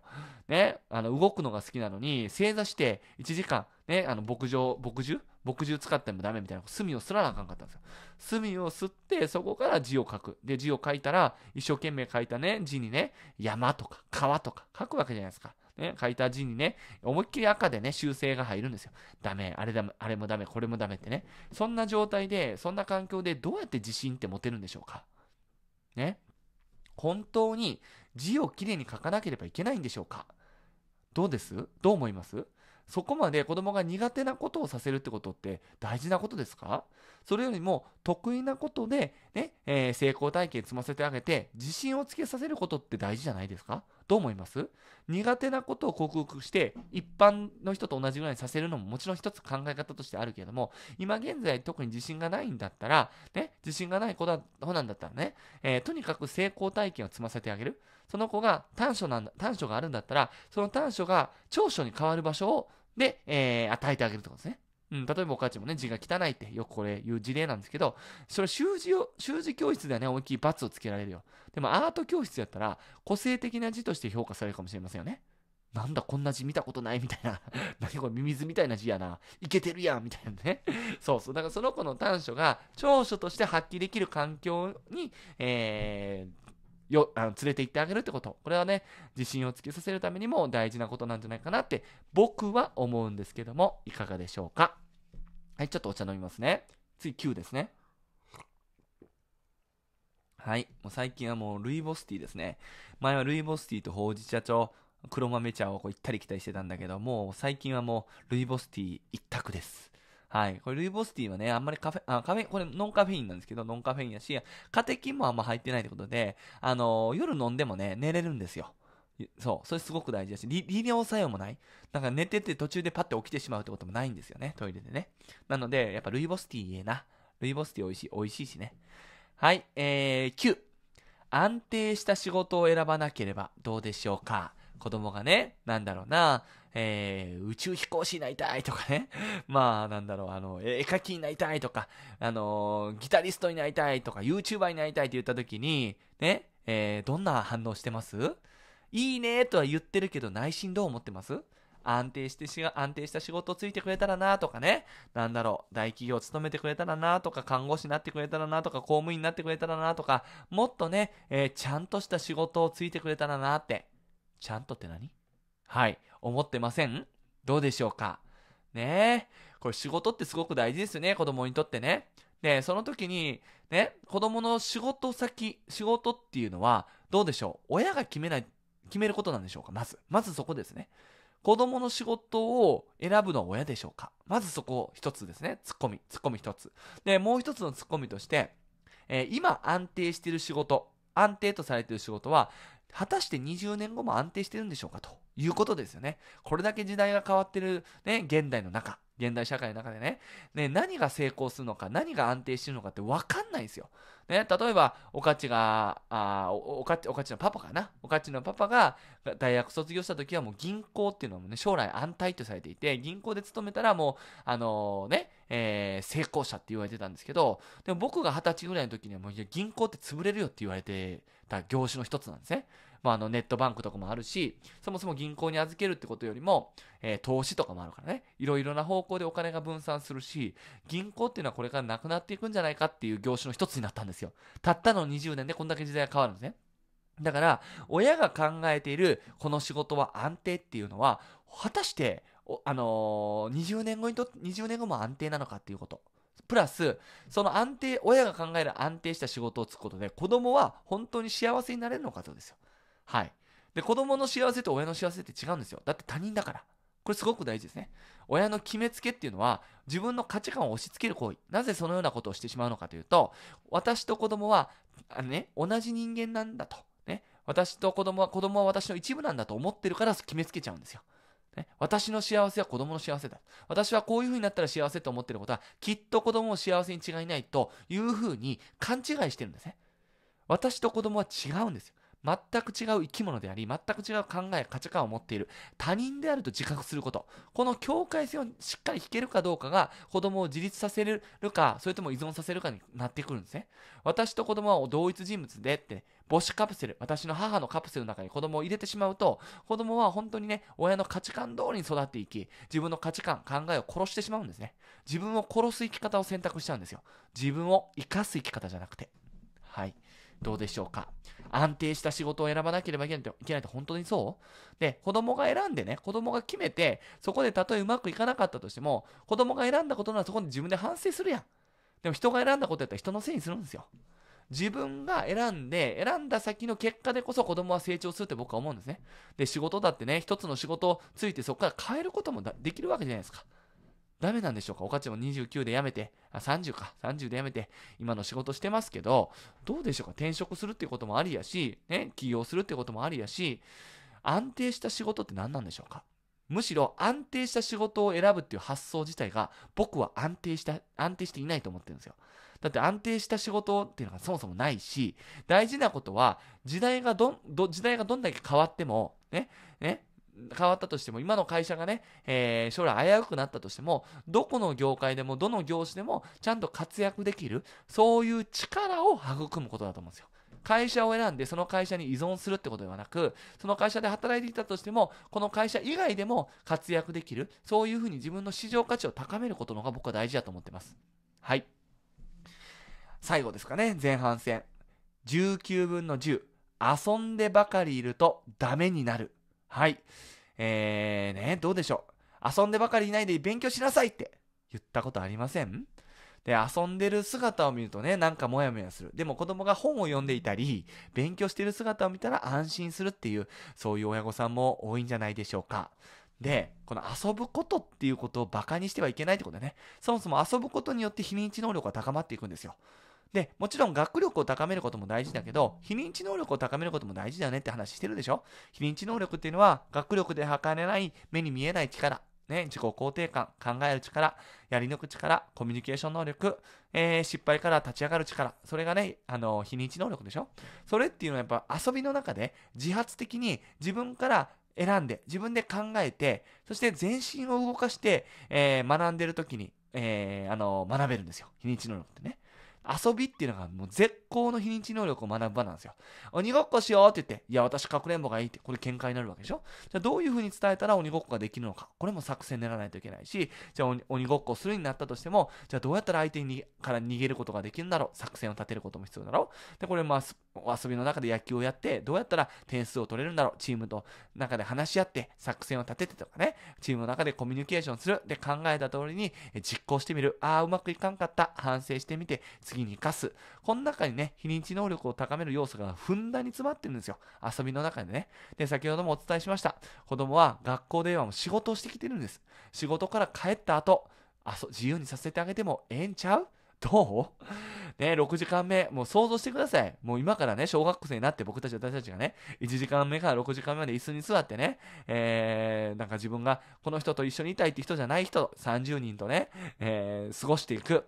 ね、あの、動くのが好きなのに、正座して1時間、ね、あの、牧場、牧獣牧獣使ってもダメみたいな、墨をすらなあかんかったんですよ。墨を吸って、そこから字を書く。で、字を書いたら、一生懸命書いたね、字にね、山とか川とか書くわけじゃないですか。ね、書いた字にね、思いっきり赤でね、修正が入るんですよ。ダメ、あれだ、あれもダメ、これもダメってね。そんな状態で、そんな環境でどうやって自信って持てるんでしょうかね。本当に字をきれいに書かなければいけないんでしょうかどうですどう思いますそこまで子供が苦手なことをさせるってことって大事なことですかそれよりも得意なことでね、えー、成功体験積ませてあげて、自信をつけさせることって大事じゃないですかどう思います苦手なことを克服して、一般の人と同じぐらいにさせるのももちろん一つ考え方としてあるけれども、今現在特に自信がないんだったら、ね、自信がない子だ子なんだったらね、えー、とにかく成功体験を積ませてあげる。その子が短所なんだ、短所があるんだったら、その短所が長所に変わる場所をで、えー、与えてあげるってことですね。うん、例えばお母ちゃんもね、字が汚いってよくこれ言う事例なんですけど、それ習字を、習字教室ではね、思いっきり罰をつけられるよ。でもアート教室やったら、個性的な字として評価されるかもしれませんよね。なんだこんな字見たことないみたいな。何 これミミズみたいな字やな。いけてるやんみたいなね。そうそう。だからその子の短所が長所として発揮できる環境に、えー、よあの連れて行ってあげるってこと。これはね、自信をつけさせるためにも大事なことなんじゃないかなって僕は思うんですけども、いかがでしょうか。はい、ちょっとお茶飲みますね。次、9ですね。はい。もう最近はもうルイボスティーですね。前はルイボスティーとほうじ茶と黒豆茶をこう行ったり来たりしてたんだけど、もう最近はもうルイボスティー一択です。はい。これルイボスティーはね、あんまりカフェ、あ、カフェ、これノンカフェインなんですけど、ノンカフェインやし、カテキンもあんま入ってないってことで、あのー、夜飲んでもね、寝れるんですよ。そう、それすごく大事だし、利尿作用もない。だから寝てて途中でパッて起きてしまうってこともないんですよね、トイレでね。なので、やっぱルイボスティーいえな。ルイボスティー美味しい、美味しいしね。はい、えー、9。安定した仕事を選ばなければどうでしょうか。子供がね、なんだろうな、えー、宇宙飛行士になりたいとかね、まあ、なんだろう、あの、絵描きになりたいとか、あの、ギタリストになりたいとか、YouTuber になりたいって言った時に、ね、えー、どんな反応してますいいねとは言ってるけど内心どう思ってます安定してしが、安定した仕事をついてくれたらなとかね。なんだろう。大企業勤めてくれたらなとか、看護師になってくれたらなとか、公務員になってくれたらなとか、もっとね、えー、ちゃんとした仕事をついてくれたらなって。ちゃんとって何はい。思ってませんどうでしょうかねえ。これ仕事ってすごく大事ですよね。子供にとってね。で、その時に、ね、子供の仕事先、仕事っていうのは、どうでしょう親が決めない決めることなんでしょうかまず。まずそこですね。子供の仕事を選ぶのは親でしょうかまずそこ一つですね。ツッコミ。ツッコミ一つ。で、もう一つのツッコミとして、えー、今安定している仕事、安定とされている仕事は、果たして20年後も安定してるんでしょうかと。いうことですよね。これだけ時代が変わってる、ね、現代の中、現代社会の中でね、ね、何が成功するのか、何が安定してるのかって分かんないですよ。ね、例えば、おかちが、あおおかち、おかちのパパかな。おかちのパパが大学卒業した時はもう銀行っていうのもね、将来安泰とされていて、銀行で勤めたらもう、あのー、ね、えー、成功者って言われてたんですけど、でも僕が二十歳ぐらいの時にはもう、いや、銀行って潰れるよって言われてた業種の一つなんですね。まあ、あのネットバンクとかもあるし、そもそも銀行に預けるってことよりも、えー、投資とかもあるからね、いろいろな方向でお金が分散するし、銀行っていうのはこれからなくなっていくんじゃないかっていう業種の一つになったんですよ。たったの20年でこんだけ時代が変わるんですね。だから、親が考えているこの仕事は安定っていうのは、果たして、あのー、20年後にと、20年後も安定なのかっていうこと。プラス、その安定、親が考える安定した仕事をつくことで、子供は本当に幸せになれるのかとうですよ。はい。で、子供の幸せと親の幸せって違うんですよ。だって他人だから。これすごく大事ですね。親の決めつけっていうのは自分の価値観を押し付ける行為。なぜそのようなことをしてしまうのかというと、私と子供は、あのね、同じ人間なんだと。ね、私と子供は、子供は私の一部なんだと思ってるから決めつけちゃうんですよ。ね、私の幸せは子供の幸せだ。私はこういう風になったら幸せと思ってることは、きっと子供を幸せに違いないという風に勘違いしてるんですね。私と子供は違うんですよ。全く違う生き物であり、全く違う考え、価値観を持っている、他人であると自覚すること。この境界線をしっかり引けるかどうかが、子供を自立させるか、それとも依存させるかになってくるんですね。私と子供は同一人物でって、母子カプセル、私の母のカプセルの中に子供を入れてしまうと、子供は本当にね、親の価値観通りに育っていき、自分の価値観、考えを殺してしまうんですね。自分を殺す生き方を選択しちゃうんですよ。自分を生かす生き方じゃなくて。はい。どうでしょうか。安定した仕事を選ばなければいけないって、本当にそうで、子供が選んでね、子供が決めて、そこでたとえうまくいかなかったとしても、子供が選んだことならそこで自分で反省するやん。でも人が選んだことやったら人のせいにするんですよ。自分が選んで、選んだ先の結果でこそ子供は成長するって僕は思うんですね。で、仕事だってね、一つの仕事をついてそこから変えることもできるわけじゃないですか。ダメなんでしょうかおかちも29で辞めて、あ、30か、30で辞めて、今の仕事してますけど、どうでしょうか転職するってこともありやし、ね、起業するってこともありやし、安定した仕事って何なんでしょうかむしろ安定した仕事を選ぶっていう発想自体が僕は安定した、安定していないと思ってるんですよ。だって安定した仕事っていうのがそもそもないし、大事なことは時代がどん、ど時代がどんだけ変わっても、ね、ね、変わったとしても、今の会社がね、えー、将来危うくなったとしても、どこの業界でも、どの業種でも、ちゃんと活躍できる、そういう力を育むことだと思うんですよ。会社を選んで、その会社に依存するってことではなく、その会社で働いてきたとしても、この会社以外でも活躍できる、そういうふうに自分の市場価値を高めることの方が僕は大事だと思ってます。はい。最後ですかね、前半戦。19分の10。遊んでばかりいるとダメになる。はい。えー、ね、どうでしょう。遊んでばかりいないで勉強しなさいって言ったことありませんで、遊んでる姿を見るとね、なんかモヤモヤする。でも子供が本を読んでいたり、勉強してる姿を見たら安心するっていう、そういう親御さんも多いんじゃないでしょうか。で、この遊ぶことっていうことを馬鹿にしてはいけないってことだね。そもそも遊ぶことによって非認知能力が高まっていくんですよ。で、もちろん学力を高めることも大事だけど、非認知能力を高めることも大事だよねって話してるでしょ非認知能力っていうのは、学力で測れない、目に見えない力、ね、自己肯定感、考える力、やり抜く力、コミュニケーション能力、えー、失敗から立ち上がる力、それがね、あの、非認知能力でしょそれっていうのはやっぱ遊びの中で自発的に自分から選んで、自分で考えて、そして全身を動かして、えー、学んでる時に、えー、あの、学べるんですよ。非認知能力ってね。遊びっていうのがもう絶好の非日能力を学ぶ場なんですよ。鬼ごっこしようって言って、いや、私かくれんぼがいいって、これ見解になるわけでしょじゃあどういうふうに伝えたら鬼ごっこができるのか、これも作戦練らないといけないし、じゃあ鬼ごっこするになったとしても、じゃあどうやったら相手にから逃げることができるんだろう、作戦を立てることも必要だろう。で、これまあ、お遊びの中で野球をやって、どうやったら点数を取れるんだろう。チームの中で話し合って、作戦を立ててとかね、チームの中でコミュニケーションする。で、考えた通りに実行してみる。ああ、うまくいかんかった。反省してみて、次に生かす。この中にね、非認知能力を高める要素がふんだんに詰まってるんですよ。遊びの中でね。で、先ほどもお伝えしました。子供は学校ではもう仕事をしてきてるんです。仕事から帰った後、あそ自由にさせてあげてもええんちゃうどうね、6時間目、もう想像してください。もう今からね、小学生になって僕たち、私たちがね、1時間目から6時間目まで椅子に座ってね、えー、なんか自分がこの人と一緒にいたいって人じゃない人、30人とね、えー、過ごしていく。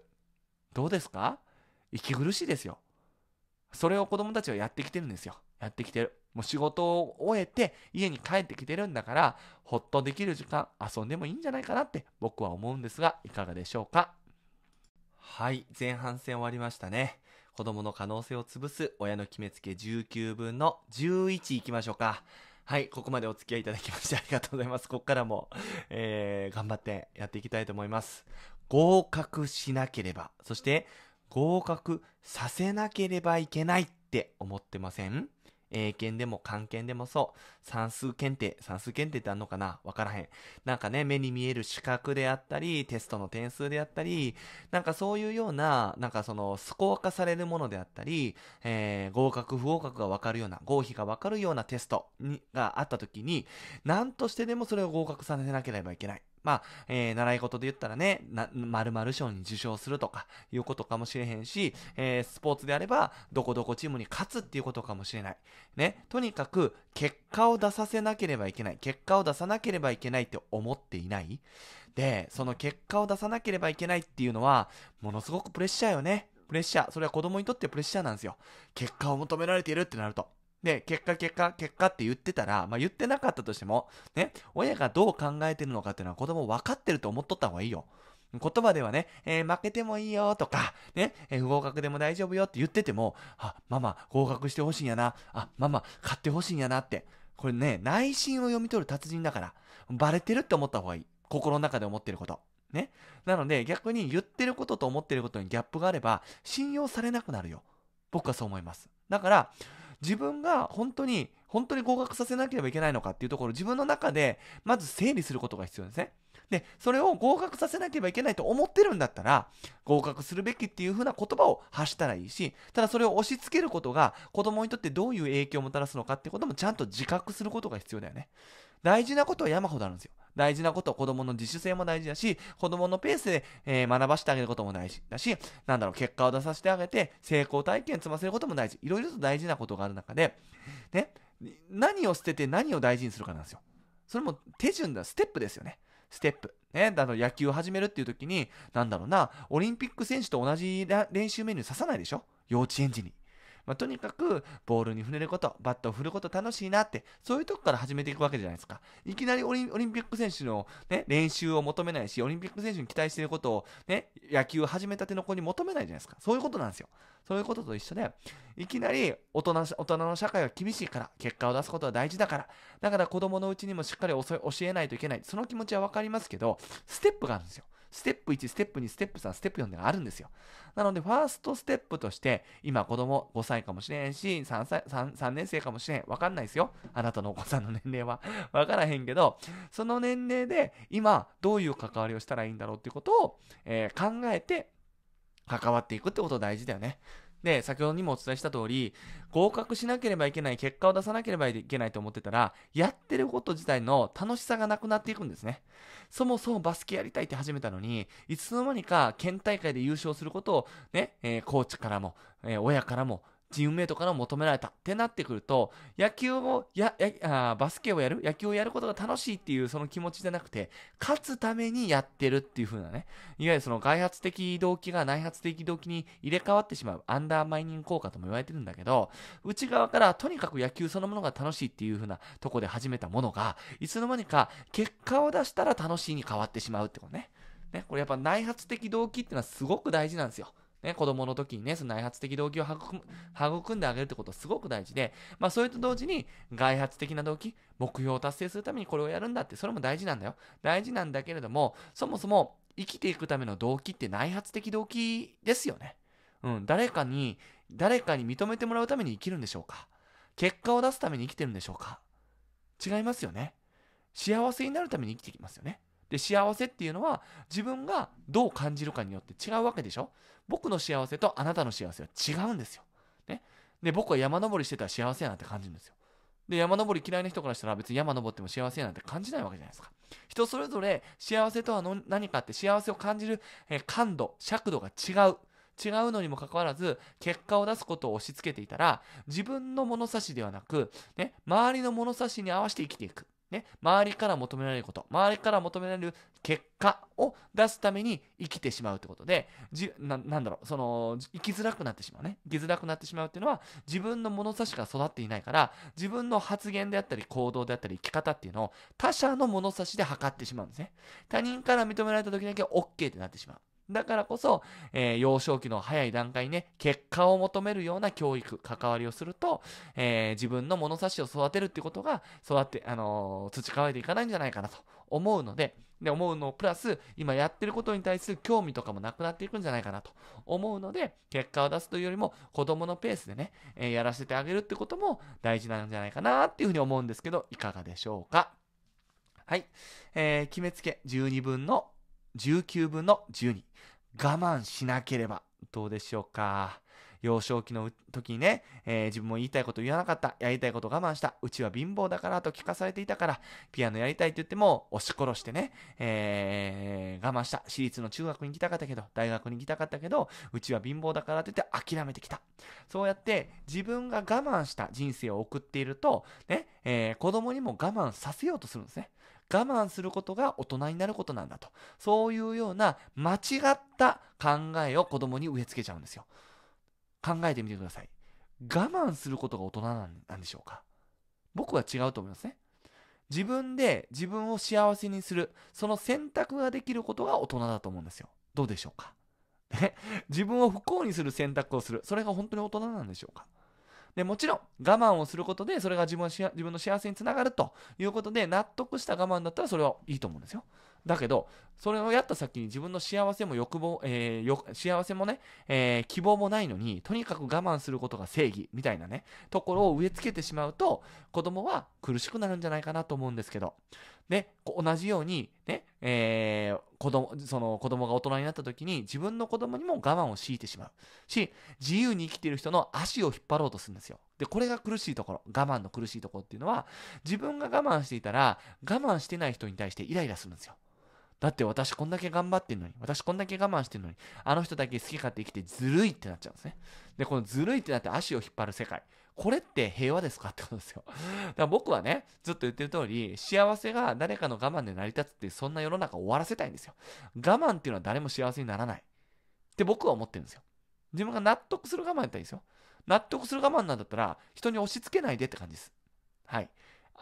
どうですか息苦しいですよ。それを子供たちはやってきてるんですよ。やってきてる。もう仕事を終えて家に帰ってきてるんだから、ほっとできる時間、遊んでもいいんじゃないかなって僕は思うんですが、いかがでしょうかはい、前半戦終わりましたね。子供の可能性を潰す親の決めつけ19分の11いきましょうか。はい、ここまでお付き合いいただきましてありがとうございます。ここからも、えー、頑張ってやっていきたいと思います。合格しなければ、そして合格させなければいけないって思ってません英検でも漢検でもそう、算数検定、算数検定ってあんのかなわからへん。なんかね、目に見える資格であったり、テストの点数であったり、なんかそういうような、なんかその、スコア化されるものであったり、えー、合格不合格がわかるような、合否がわかるようなテストに、があった時に、何としてでもそれを合格させなければいけない。まあ、えー、習い事で言ったらね、な、〇〇賞に受賞するとか、いうことかもしれへんし、えー、スポーツであれば、どこどこチームに勝つっていうことかもしれない。ね、とにかく、結果を出させなければいけない。結果を出さなければいけないって思っていないで、その結果を出さなければいけないっていうのは、ものすごくプレッシャーよね。プレッシャー。それは子供にとってプレッシャーなんですよ。結果を求められているってなると。で、結果、結果、結果って言ってたら、まあ、言ってなかったとしても、ね、親がどう考えてるのかっていうのは子供分かってると思っとった方がいいよ。言葉ではね、えー、負けてもいいよとか、ね、えー、不合格でも大丈夫よって言ってても、あ、ママ、合格してほしいんやな。あ、ママ、買ってほしいんやなって。これね、内心を読み取る達人だから、バレてるって思った方がいい。心の中で思ってること。ね。なので、逆に言ってることと思ってることにギャップがあれば、信用されなくなるよ。僕はそう思います。だから、自分が本当に、本当に合格させなければいけないのかっていうところ、自分の中で、まず整理することが必要ですね。で、それを合格させなければいけないと思ってるんだったら、合格するべきっていう風な言葉を発したらいいし、ただそれを押し付けることが子供にとってどういう影響をもたらすのかってこともちゃんと自覚することが必要だよね。大事なことは山ほどあるんですよ。大事なこと、子供の自主性も大事だし、子供のペースで、えー、学ばせてあげることも大事だし、なんだろう、結果を出させてあげて、成功体験積ませることも大事。いろいろと大事なことがある中で、ね、何を捨てて何を大事にするかなんですよ。それも手順だ、ステップですよね。ステップ。ね、の野球を始めるっていう時に、なんだろうな、オリンピック選手と同じ練習メニュー刺さないでしょ幼稚園児に。まあ、とにかくボールに触れること、バットを振ること楽しいなって、そういうとこから始めていくわけじゃないですか。いきなりオリンピック選手の、ね、練習を求めないし、オリンピック選手に期待していることを、ね、野球を始めたての子に求めないじゃないですか。そういうことなんですよ。そういうことと一緒で、いきなり大人大人の社会は厳しいから、結果を出すことは大事だから、だから子供のうちにもしっかり教えないといけない。その気持ちはわかりますけど、ステップがあるんですよ。ステップ1、ステップ2、ステップ3、ステップ4であるんですよ。なので、ファーストステップとして、今子供5歳かもしれんし、3歳、3, 3年生かもしれん。わかんないですよ。あなたのお子さんの年齢は。わからへんけど、その年齢で今どういう関わりをしたらいいんだろうっていうことを、えー、考えて関わっていくってこと大事だよね。で、先ほどにもお伝えした通り、合格しなければいけない、結果を出さなければいけないと思ってたら、やってること自体の楽しさがなくなっていくんですね。そもそもバスケやりたいって始めたのに、いつの間にか県大会で優勝することをね、えー、コーチからも、えー、親からも、チームメトから求められたってなってくると、野球を、や、やあバスケをやる、野球をやることが楽しいっていうその気持ちじゃなくて、勝つためにやってるっていう風なね、いわゆるその外発的動機が内発的動機に入れ替わってしまう、アンダーマイニング効果とも言われてるんだけど、内側からとにかく野球そのものが楽しいっていう風なとこで始めたものが、いつの間にか結果を出したら楽しいに変わってしまうってことね。ね、これやっぱ内発的動機っていうのはすごく大事なんですよ。ね、子供の時にね、その内発的動機を育んであげるってことすごく大事で、まあそれと同時に外発的な動機、目標を達成するためにこれをやるんだって、それも大事なんだよ。大事なんだけれども、そもそも生きていくための動機って内発的動機ですよね。うん、誰かに、誰かに認めてもらうために生きるんでしょうか結果を出すために生きてるんでしょうか違いますよね。幸せになるために生きてきますよね。で、幸せっていうのは自分がどう感じるかによって違うわけでしょ僕の幸せとあなたの幸せは違うんですよ。ね。で、僕は山登りしてたら幸せやなって感じるんですよ。で、山登り嫌いな人からしたら別に山登っても幸せやなんて感じないわけじゃないですか。人それぞれ幸せとはの何かって幸せを感じる、え感度、尺度が違う。違うのにもかかわらず結果を出すことを押し付けていたら自分の物差しではなく、ね、周りの物差しに合わせて生きていくね、周りから求められること、周りから求められる結果を出すために生きてしまうってことで、じななんだろう、その、生きづらくなってしまうね。生きづらくなってしまうっていうのは、自分の物差しが育っていないから、自分の発言であったり、行動であったり、生き方っていうのを他者の物差しで測ってしまうんですね。他人から認められた時だけ OK ってなってしまう。だからこそ、えー、幼少期の早い段階にね、結果を求めるような教育、関わりをすると、えー、自分の物差しを育てるってことが、育って、あのー、培われていかないんじゃないかなと思うので、で、思うのプラス、今やってることに対する興味とかもなくなっていくんじゃないかなと思うので、結果を出すというよりも、子供のペースでね、えー、やらせてあげるってことも大事なんじゃないかなっていうふうに思うんですけど、いかがでしょうか。はい。えー、決めつけ12分の19分の12。我慢しなければどうでしょうか。幼少期の時にね、えー、自分も言いたいこと言わなかった、やりたいこと我慢した、うちは貧乏だからと聞かされていたから、ピアノやりたいって言っても押し殺してね、えー、我慢した、私立の中学に行きたかったけど、大学に行きたかったけど、うちは貧乏だからって言って諦めてきた。そうやって自分が我慢した人生を送っていると、ね、えー、子供にも我慢させようとするんですね。我慢することが大人になることなんだと。そういうような間違った考えを子供に植え付けちゃうんですよ。考えてみてください。我慢することが大人なんでしょうか僕は違うと思いますね。自分で自分を幸せにする、その選択ができることが大人だと思うんですよ。どうでしょうか、自分を不幸にする選択をする、それが本当に大人なんでしょうかで、もちろん、我慢をすることで、それが自分自分の幸せにつながるということで、納得した我慢だったら、それはいいと思うんですよ。だけど、それをやった先に自分の幸せも欲望、えー、よ幸せもね、えー、希望もないのに、とにかく我慢することが正義みたいなね、ところを植え付けてしまうと、子供は苦しくなるんじゃないかなと思うんですけど、で、同じように、ね、えー、子供、その子供が大人になった時に自分の子供にも我慢を強いてしまう。し、自由に生きている人の足を引っ張ろうとするんですよ。で、これが苦しいところ、我慢の苦しいところっていうのは、自分が我慢していたら、我慢してない人に対してイライラするんですよ。だって私こんだけ頑張ってんのに、私こんだけ我慢してんのに、あの人だけ好き勝手生きてずるいってなっちゃうんですね。で、このずるいってなって足を引っ張る世界。これって平和ですかってことですよ。だから僕はね、ずっと言ってる通り、幸せが誰かの我慢で成り立つっていう、そんな世の中を終わらせたいんですよ。我慢っていうのは誰も幸せにならない。って僕は思ってるんですよ。自分が納得する我慢やったらいいですよ。納得する我慢なんだったら、人に押し付けないでって感じです。はい。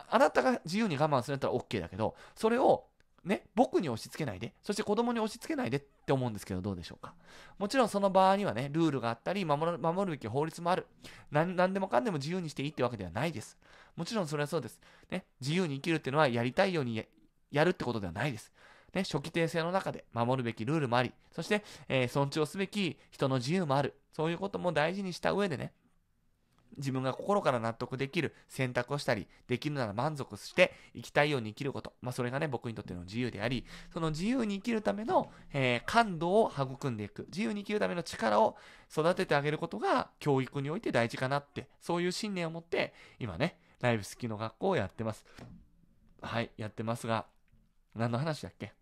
あなたが自由に我慢するんだったら OK だけど、それをね、僕に押し付けないで、そして子供に押し付けないでって思うんですけど、どうでしょうか。もちろんその場合にはね、ルールがあったり、守る守るべき法律もある何。んでもかんでも自由にしていいってわけではないです。もちろんそれはそうです。ね、自由に生きるっていうのはやりたいようにやるってことではないです。ね、初期訂正の中で守るべきルールもあり、そして、えー、尊重すべき人の自由もある。そういうことも大事にした上でね、自分が心から納得できる選択をしたり、できるなら満足して生きたいように生きること。まあ、それがね、僕にとっての自由であり、その自由に生きるための、えー、感度を育んでいく。自由に生きるための力を育ててあげることが教育において大事かなって、そういう信念を持って、今ね、ライブ好きの学校をやってます。はい、やってますが、何の話だっけ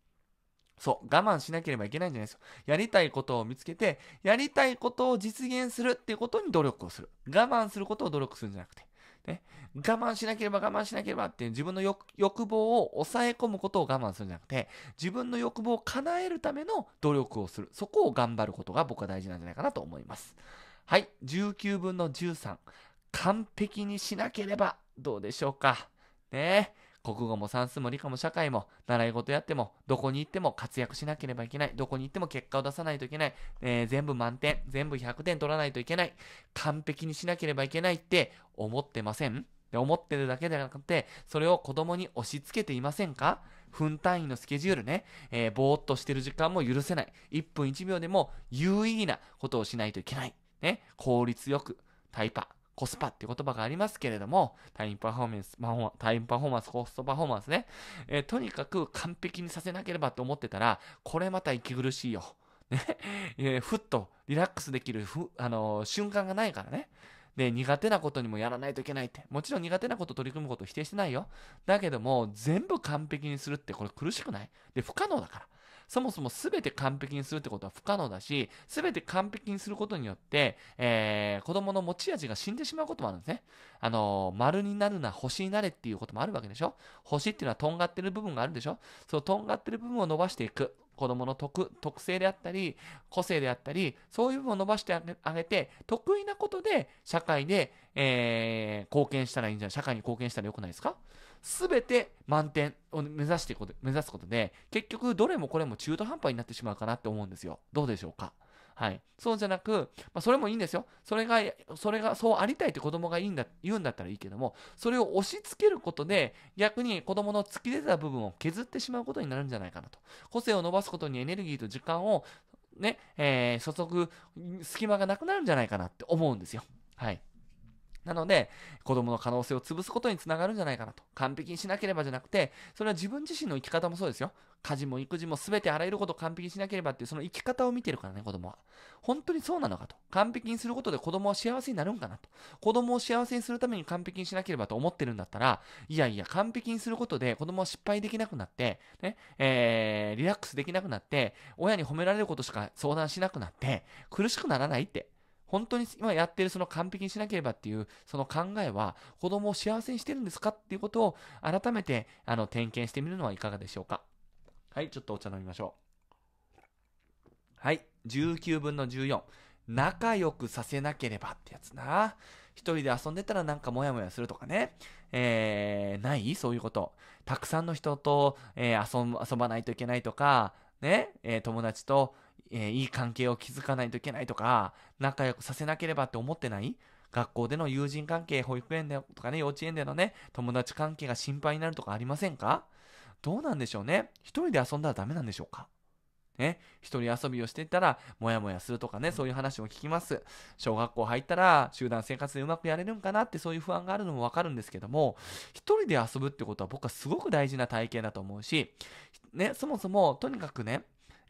そう、我慢しなければいけないんじゃないですよ。やりたいことを見つけて、やりたいことを実現するっていうことに努力をする。我慢することを努力するんじゃなくて。ね、我慢しなければ我慢しなければっていう自分の欲望を抑え込むことを我慢するんじゃなくて自分の欲望を叶えるための努力をするそこを頑張ることが僕は大事なんじゃないかなと思いますはい19分の13完璧にしなければどうでしょうかねえ国語も算数も理科も社会も習い事やってもどこに行っても活躍しなければいけないどこに行っても結果を出さないといけない、えー、全部満点全部100点取らないといけない完璧にしなければいけないって思ってませんで思ってるだけではなくてそれを子供に押し付けていませんか分単位のスケジュールね、えー、ぼーっとしてる時間も許せない1分1秒でも有意義なことをしないといけないね効率よくタイパコスパっていう言葉がありますけれども、タイムパフォーマンス、タイムパフォーマンス、コストパフォーマンスね、えー、とにかく完璧にさせなければと思ってたら、これまた息苦しいよ。ね、えー、ふっとリラックスできるふ、あのー、瞬間がないからね。で、苦手なことにもやらないといけないって。もちろん苦手なこと取り組むこと否定してないよ。だけども、全部完璧にするってこれ苦しくないで、不可能だから。そもそも全て完璧にするってことは不可能だし、全て完璧にすることによって、えー、子供の持ち味が死んでしまうこともあるんですね。あのー、丸になるな、星になれっていうこともあるわけでしょ星っていうのはとんがってる部分があるでしょそのとんがってる部分を伸ばしていく。子供の特、特性であったり、個性であったり、そういう部分を伸ばしてあげて、得意なことで社会で、えー、貢献したらいいんじゃない社会に貢献したらよくないですか全て満点を目指してこと目指すことで、結局どれもこれも中途半端になってしまうかなって思うんですよ。どうでしょうかはい。そうじゃなく、まあ、それもいいんですよ。それが、それが、そうありたいって子供がいいんだ、言うんだったらいいけども、それを押し付けることで、逆に子供の突き出た部分を削ってしまうことになるんじゃないかなと。個性を伸ばすことにエネルギーと時間を、ね、えー、注ぐ隙間がなくなるんじゃないかなって思うんですよ。はい。なので、子供の可能性を潰すことにつながるんじゃないかなと。完璧にしなければじゃなくて、それは自分自身の生き方もそうですよ。家事も育児も全てあらゆることを完璧にしなければっていう、その生き方を見てるからね、子供は。本当にそうなのかと。完璧にすることで子供は幸せになるんかなと。子供を幸せにするために完璧にしなければと思ってるんだったら、いやいや、完璧にすることで子供は失敗できなくなって、ね、えー、リラックスできなくなって、親に褒められることしか相談しなくなって、苦しくならないって。本当に今やってるその完璧にしなければっていうその考えは子供を幸せにしてるんですかっていうことを改めてあの点検してみるのはいかがでしょうか。はい、ちょっとお茶飲みましょう。はい、19分の14。仲良くさせなければってやつな。一人で遊んでたらなんかモヤモヤするとかね。えー、ないそういうこと。たくさんの人と、えー、遊ばないといけないとか、ね、えー、友達と、えー、いい関係を築かないといけないとか、仲良くさせなければって思ってない学校での友人関係、保育園でとかね、幼稚園でのね、友達関係が心配になるとかありませんかどうなんでしょうね。一人で遊んだらダメなんでしょうかね、一人遊びをしていたら、モヤモヤするとかね、そういう話も聞きます。小学校入ったら、集団生活でうまくやれるんかなって、そういう不安があるのもわかるんですけども、一人で遊ぶってことは僕はすごく大事な体験だと思うし、ね、そもそも、とにかくね、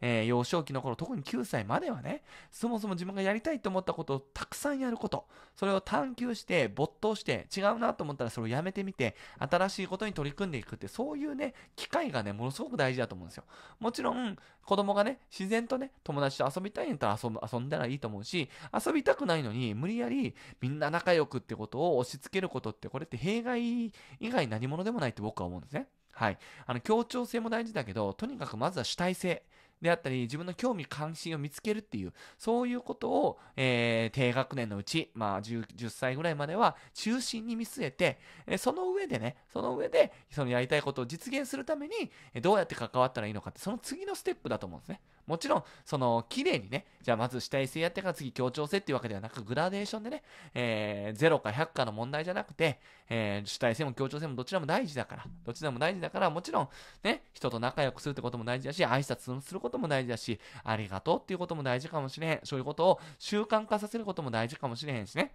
えー、幼少期の頃、特に9歳まではね、そもそも自分がやりたいと思ったことをたくさんやること、それを探求して、没頭して、違うなと思ったらそれをやめてみて、新しいことに取り組んでいくって、そういうね、機会がね、ものすごく大事だと思うんですよ。もちろん、子供がね、自然とね、友達と遊びたいんやったら遊遊んだらいいと思うし、遊びたくないのに、無理やり、みんな仲良くってことを押し付けることって、これって弊害以外何者でもないって僕は思うんですね。はい。あの、協調性も大事だけど、とにかくまずは主体性。であったり、自分の興味関心を見つけるっていう、そういうことを、えー、低学年のうち、まあ10、10歳ぐらいまでは中心に見据えて、えその上でね、その上で、そのやりたいことを実現するために、どうやって関わったらいいのかって、その次のステップだと思うんですね。もちろん、その、綺麗にね、じゃあまず主体性やってから次協調性っていうわけではなく、グラデーションでね、えー、0か100かの問題じゃなくて、えー、主体性も協調性もどちらも大事だから、どちらも大事だから、もちろん、ね、人と仲良くするってことも大事だし、挨拶することも大事だし、ありがとうっていうことも大事かもしれへん。そういうことを習慣化させることも大事かもしれへんしね。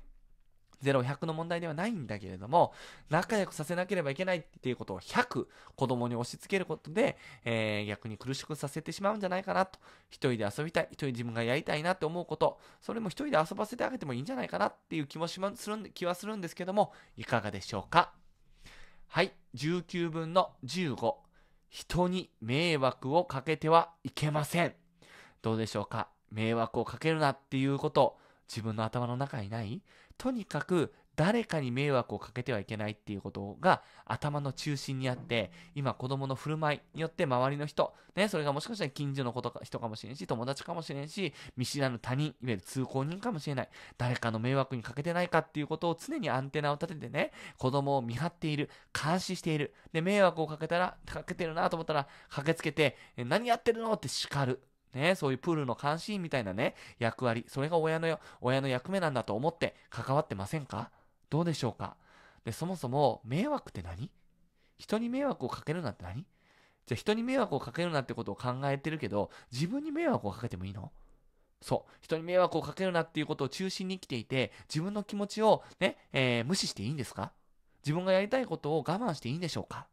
0100の問題ではないんだけれども、仲良くさせなければいけないっていうことを100子供に押し付けることで、えー、逆に苦しくさせてしまうんじゃないかなと。一人で遊びたい、一人自分がやりたいなって思うこと、それも一人で遊ばせてあげてもいいんじゃないかなっていう気もしま、するん、気はするんですけども、いかがでしょうかはい、19分の15。人に迷惑をかけてはいけません。どうでしょうか迷惑をかけるなっていうこと、自分の頭の中にないとにかく誰かに迷惑をかけてはいけないっていうことが頭の中心にあって、今子供の振る舞いによって周りの人、ね、それがもしかしたら近所のことか人かもしれんし、友達かもしれんし、見知らぬ他人、いわゆる通行人かもしれない、誰かの迷惑にかけてないかっていうことを常にアンテナを立ててね、子供を見張っている、監視している、で、迷惑をかけたら、かけてるなと思ったら、駆けつけて、何やってるのって叱る。ね、そういうプールの監視員みたいなね、役割、それが親の、親の役目なんだと思って関わってませんかどうでしょうかで、そもそも、迷惑って何人に迷惑をかけるなんて何じゃあ人に迷惑をかけるなってことを考えてるけど、自分に迷惑をかけてもいいのそう。人に迷惑をかけるなっていうことを中心に生きていて、自分の気持ちをね、えー、無視していいんですか自分がやりたいことを我慢していいんでしょうか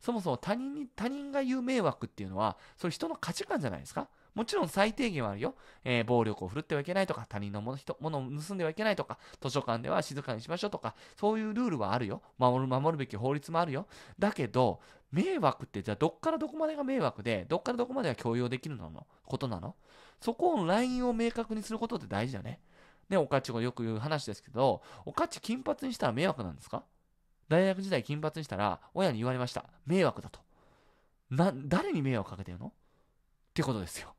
そもそも他人に、他人が言う迷惑っていうのは、それ人の価値観じゃないですかもちろん最低限はあるよ。えー、暴力を振るってはいけないとか、他人のものを盗んではいけないとか、図書館では静かにしましょうとか、そういうルールはあるよ。守る、守るべき法律もあるよ。だけど、迷惑ってじゃあどっからどこまでが迷惑で、どっからどこまでが強要できるののことなのそこをラインを明確にすることって大事だね。ね、おかちがよく言う話ですけど、おかち金髪にしたら迷惑なんですか大学時代金髪にしたら、親に言われました。迷惑だと。な、誰に迷惑かけてるのってことですよ。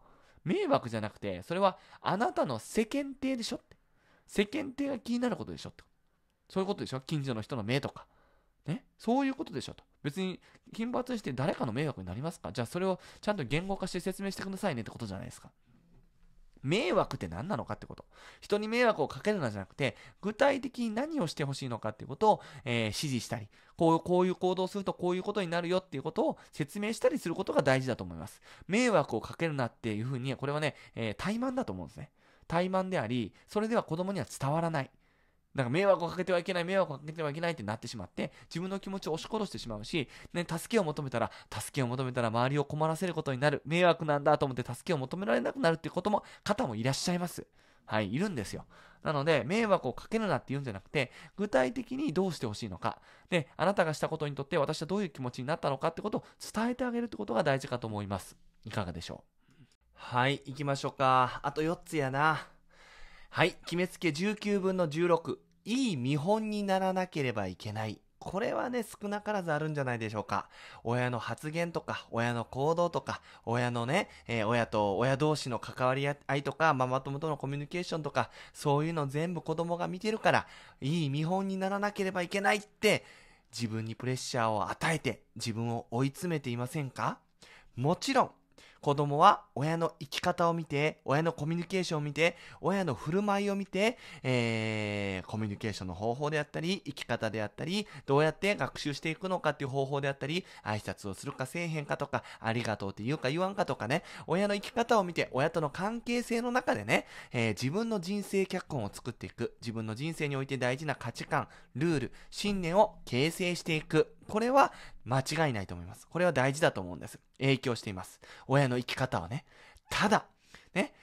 迷惑じゃなくて、それはあなたの世間体でしょって。世間体が気になることでしょと。そういうことでしょ近所の人の目とか。ねそういうことでしょと。別に、金髪して誰かの迷惑になりますかじゃあそれをちゃんと言語化して説明してくださいねってことじゃないですか。迷惑って何なのかってこと。人に迷惑をかけるなじゃなくて、具体的に何をしてほしいのかっていうことを、えー、指示したり、こう、こういう行動をするとこういうことになるよっていうことを説明したりすることが大事だと思います。迷惑をかけるなっていうふうに、これはね、えー、怠慢だと思うんですね。怠慢であり、それでは子供には伝わらない。か迷惑をかけてはいけない、迷惑をかけてはいけないってなってしまって、自分の気持ちを押し殺してしまうし、ね、助けを求めたら、助けを求めたら周りを困らせることになる、迷惑なんだと思って助けを求められなくなるっていうことも、方もいらっしゃいます。はい、いるんですよ。なので、迷惑をかけるなって言うんじゃなくて、具体的にどうしてほしいのか。で、あなたがしたことにとって私はどういう気持ちになったのかってことを伝えてあげるってことが大事かと思います。いかがでしょうはい、行きましょうか。あと4つやな。はい。決めつけ19分の16。いい見本にならなければいけない。これはね、少なからずあるんじゃないでしょうか。親の発言とか、親の行動とか、親のね、えー、親と親同士の関わり合いとか、ママ友とのコミュニケーションとか、そういうの全部子供が見てるから、いい見本にならなければいけないって、自分にプレッシャーを与えて、自分を追い詰めていませんかもちろん、子供は親の生き方を見て、親のコミュニケーションを見て、親の振る舞いを見て、えー、コミュニケーションの方法であったり、生き方であったり、どうやって学習していくのかっていう方法であったり、挨拶をするかせえへんかとか、ありがとうって言うか言わんかとかね、親の生き方を見て、親との関係性の中でね、えー、自分の人生脚本を作っていく、自分の人生において大事な価値観、ルール、信念を形成していく。これは間違いないと思います。これは大事だと思うんです。影響しています。親の生き方はね。ただ、ね、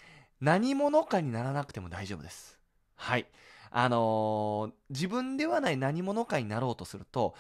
何者かにならなくても大丈夫です。はい。あのー、自分ではない何者かになろうとすると、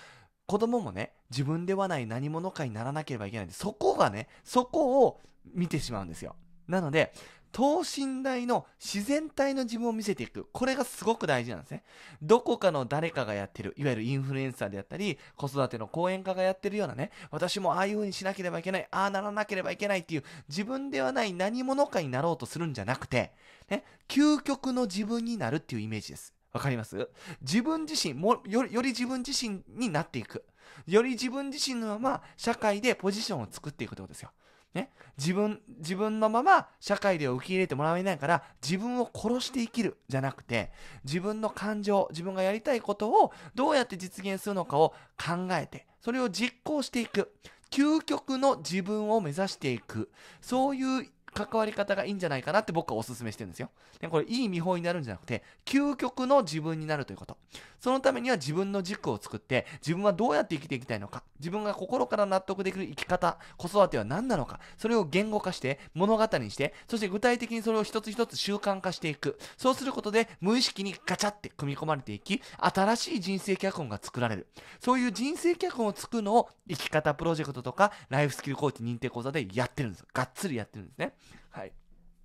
子供もね、自分ではない何者かにならなければいけないんで、そこがね、そこを見てしまうんですよ。なので、等身大の自然体の自分を見せていく。これがすごく大事なんですね。どこかの誰かがやってる、いわゆるインフルエンサーであったり、子育ての講演家がやってるようなね、私もああいう風にしなければいけない、ああならなければいけないっていう、自分ではない何者かになろうとするんじゃなくて、ね、究極の自分になるっていうイメージです。わかります自分自身もよ、より自分自身になっていく。より自分自身のまま社会でポジションを作っていくってことですよ。ね、自分、自分のまま社会では受け入れてもらえないから、自分を殺して生きるじゃなくて、自分の感情、自分がやりたいことをどうやって実現するのかを考えて、それを実行していく。究極の自分を目指していく。そういう関わり方がいいんじゃないかなって僕はお勧めしてるんですよ。で、これいい見本になるんじゃなくて、究極の自分になるということ。そのためには自分の軸を作って、自分はどうやって生きていきたいのか。自分が心から納得できる生き方、子育ては何なのか、それを言語化して、物語にして、そして具体的にそれを一つ一つ習慣化していく。そうすることで、無意識にガチャって組み込まれていき、新しい人生脚本が作られる。そういう人生脚本を作るのを、生き方プロジェクトとか、ライフスキルコーチ認定講座でやってるんです。がっつりやってるんですね。はい。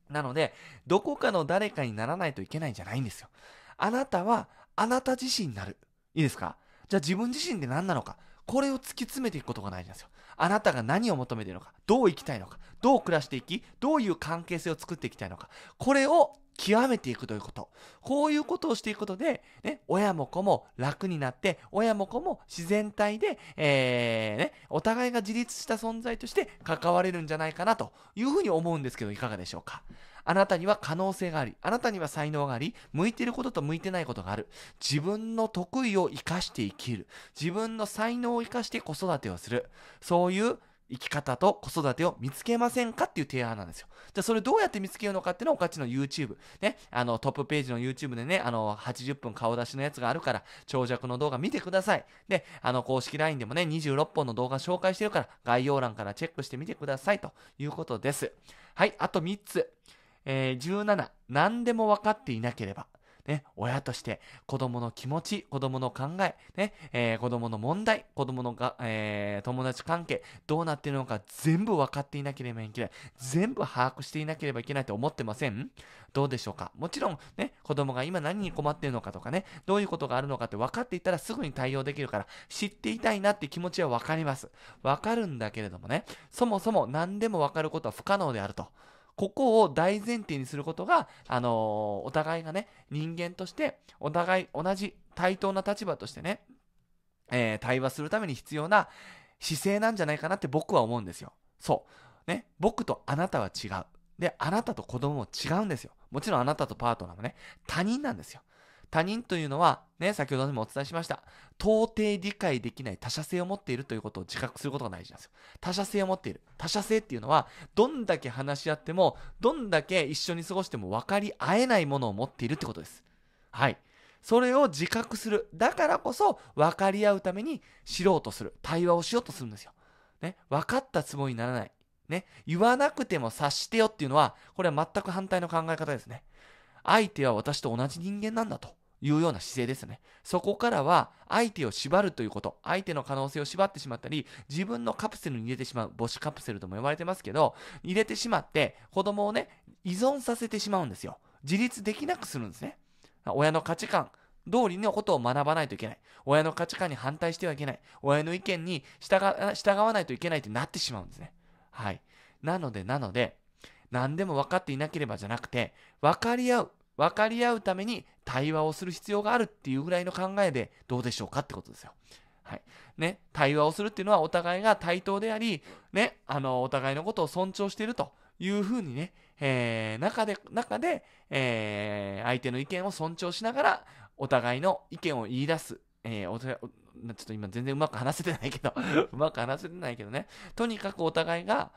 なので、どこかの誰かにならないといけないんじゃないんですよ。あなたは、あなた自身になる。いいですかじゃあ自分自身で何なのか。これを突き詰めていくことが大事んですよ。あなたが何を求めているのか、どう生きたいのか、どう暮らしていき、どういう関係性を作っていきたいのか、これを極めていくということ。こういうことをしていくことで、ね、親も子も楽になって、親も子も自然体で、えー、ね、お互いが自立した存在として関われるんじゃないかなというふうに思うんですけど、いかがでしょうか。あなたには可能性があり、あなたには才能があり、向いてることと向いてないことがある。自分の得意を生かして生きる。自分の才能を生かして子育てをする。そういう生き方と子育てを見つけませんかっていう提案なんですよ。じゃあそれどうやって見つけるのかっていうのをおかちの YouTube。ね、あのトップページの YouTube でね、あの80分顔出しのやつがあるから、長尺の動画見てください。で、あの公式 LINE でもね、26本の動画紹介してるから、概要欄からチェックしてみてくださいということです。はい、あと3つ。えー、17、何でも分かっていなければ。ね、親として子供の気持ち、子供の考え、ね、えー、子供の問題、子供のが、えー、友達関係、どうなっているのか全部分かっていなければいけない。全部把握していなければいけないと思ってませんどうでしょうかもちろんね、子供が今何に困っているのかとかね、どういうことがあるのかって分かっていたらすぐに対応できるから、知っていたいなって気持ちは分かります。分かるんだけれどもね、そもそも何でも分かることは不可能であると。ここを大前提にすることが、あのー、お互いがね、人間として、お互い同じ対等な立場としてね、えー、対話するために必要な姿勢なんじゃないかなって僕は思うんですよ。そう。ね、僕とあなたは違う。で、あなたと子供も違うんですよ。もちろんあなたとパートナーもね、他人なんですよ。他人というのは、ね、先ほどもお伝えしました。到底理解できない他者性を持っているということを自覚することが大事なんですよ。他者性を持っている。他者性っていうのは、どんだけ話し合っても、どんだけ一緒に過ごしても分かり合えないものを持っているってことです。はい。それを自覚する。だからこそ、分かり合うために知ろうとする。対話をしようとするんですよ。ね。分かったつもりにならない。ね。言わなくても察してよっていうのは、これは全く反対の考え方ですね。相手は私と同じ人間なんだと。いうような姿勢ですね。そこからは、相手を縛るということ、相手の可能性を縛ってしまったり、自分のカプセルに入れてしまう、母子カプセルとも呼ばれてますけど、入れてしまって、子供をね、依存させてしまうんですよ。自立できなくするんですね。親の価値観、通りのことを学ばないといけない。親の価値観に反対してはいけない。親の意見に従わないといけないってなってしまうんですね。はい。なので、なので、何でも分かっていなければじゃなくて、分かり合う。分かり合うために対話をする必要があるっていうぐらいの考えでどうでしょうかってことですよ。はいね、対話をするっていうのはお互いが対等であり、ね、あのお互いのことを尊重しているというふうにね、えー、中で中で、えー、相手の意見を尊重しながらお互いの意見を言い出す、えー、おちょっと今全然うまく話せてないけど うまく話せてないけどねとにかくお互いが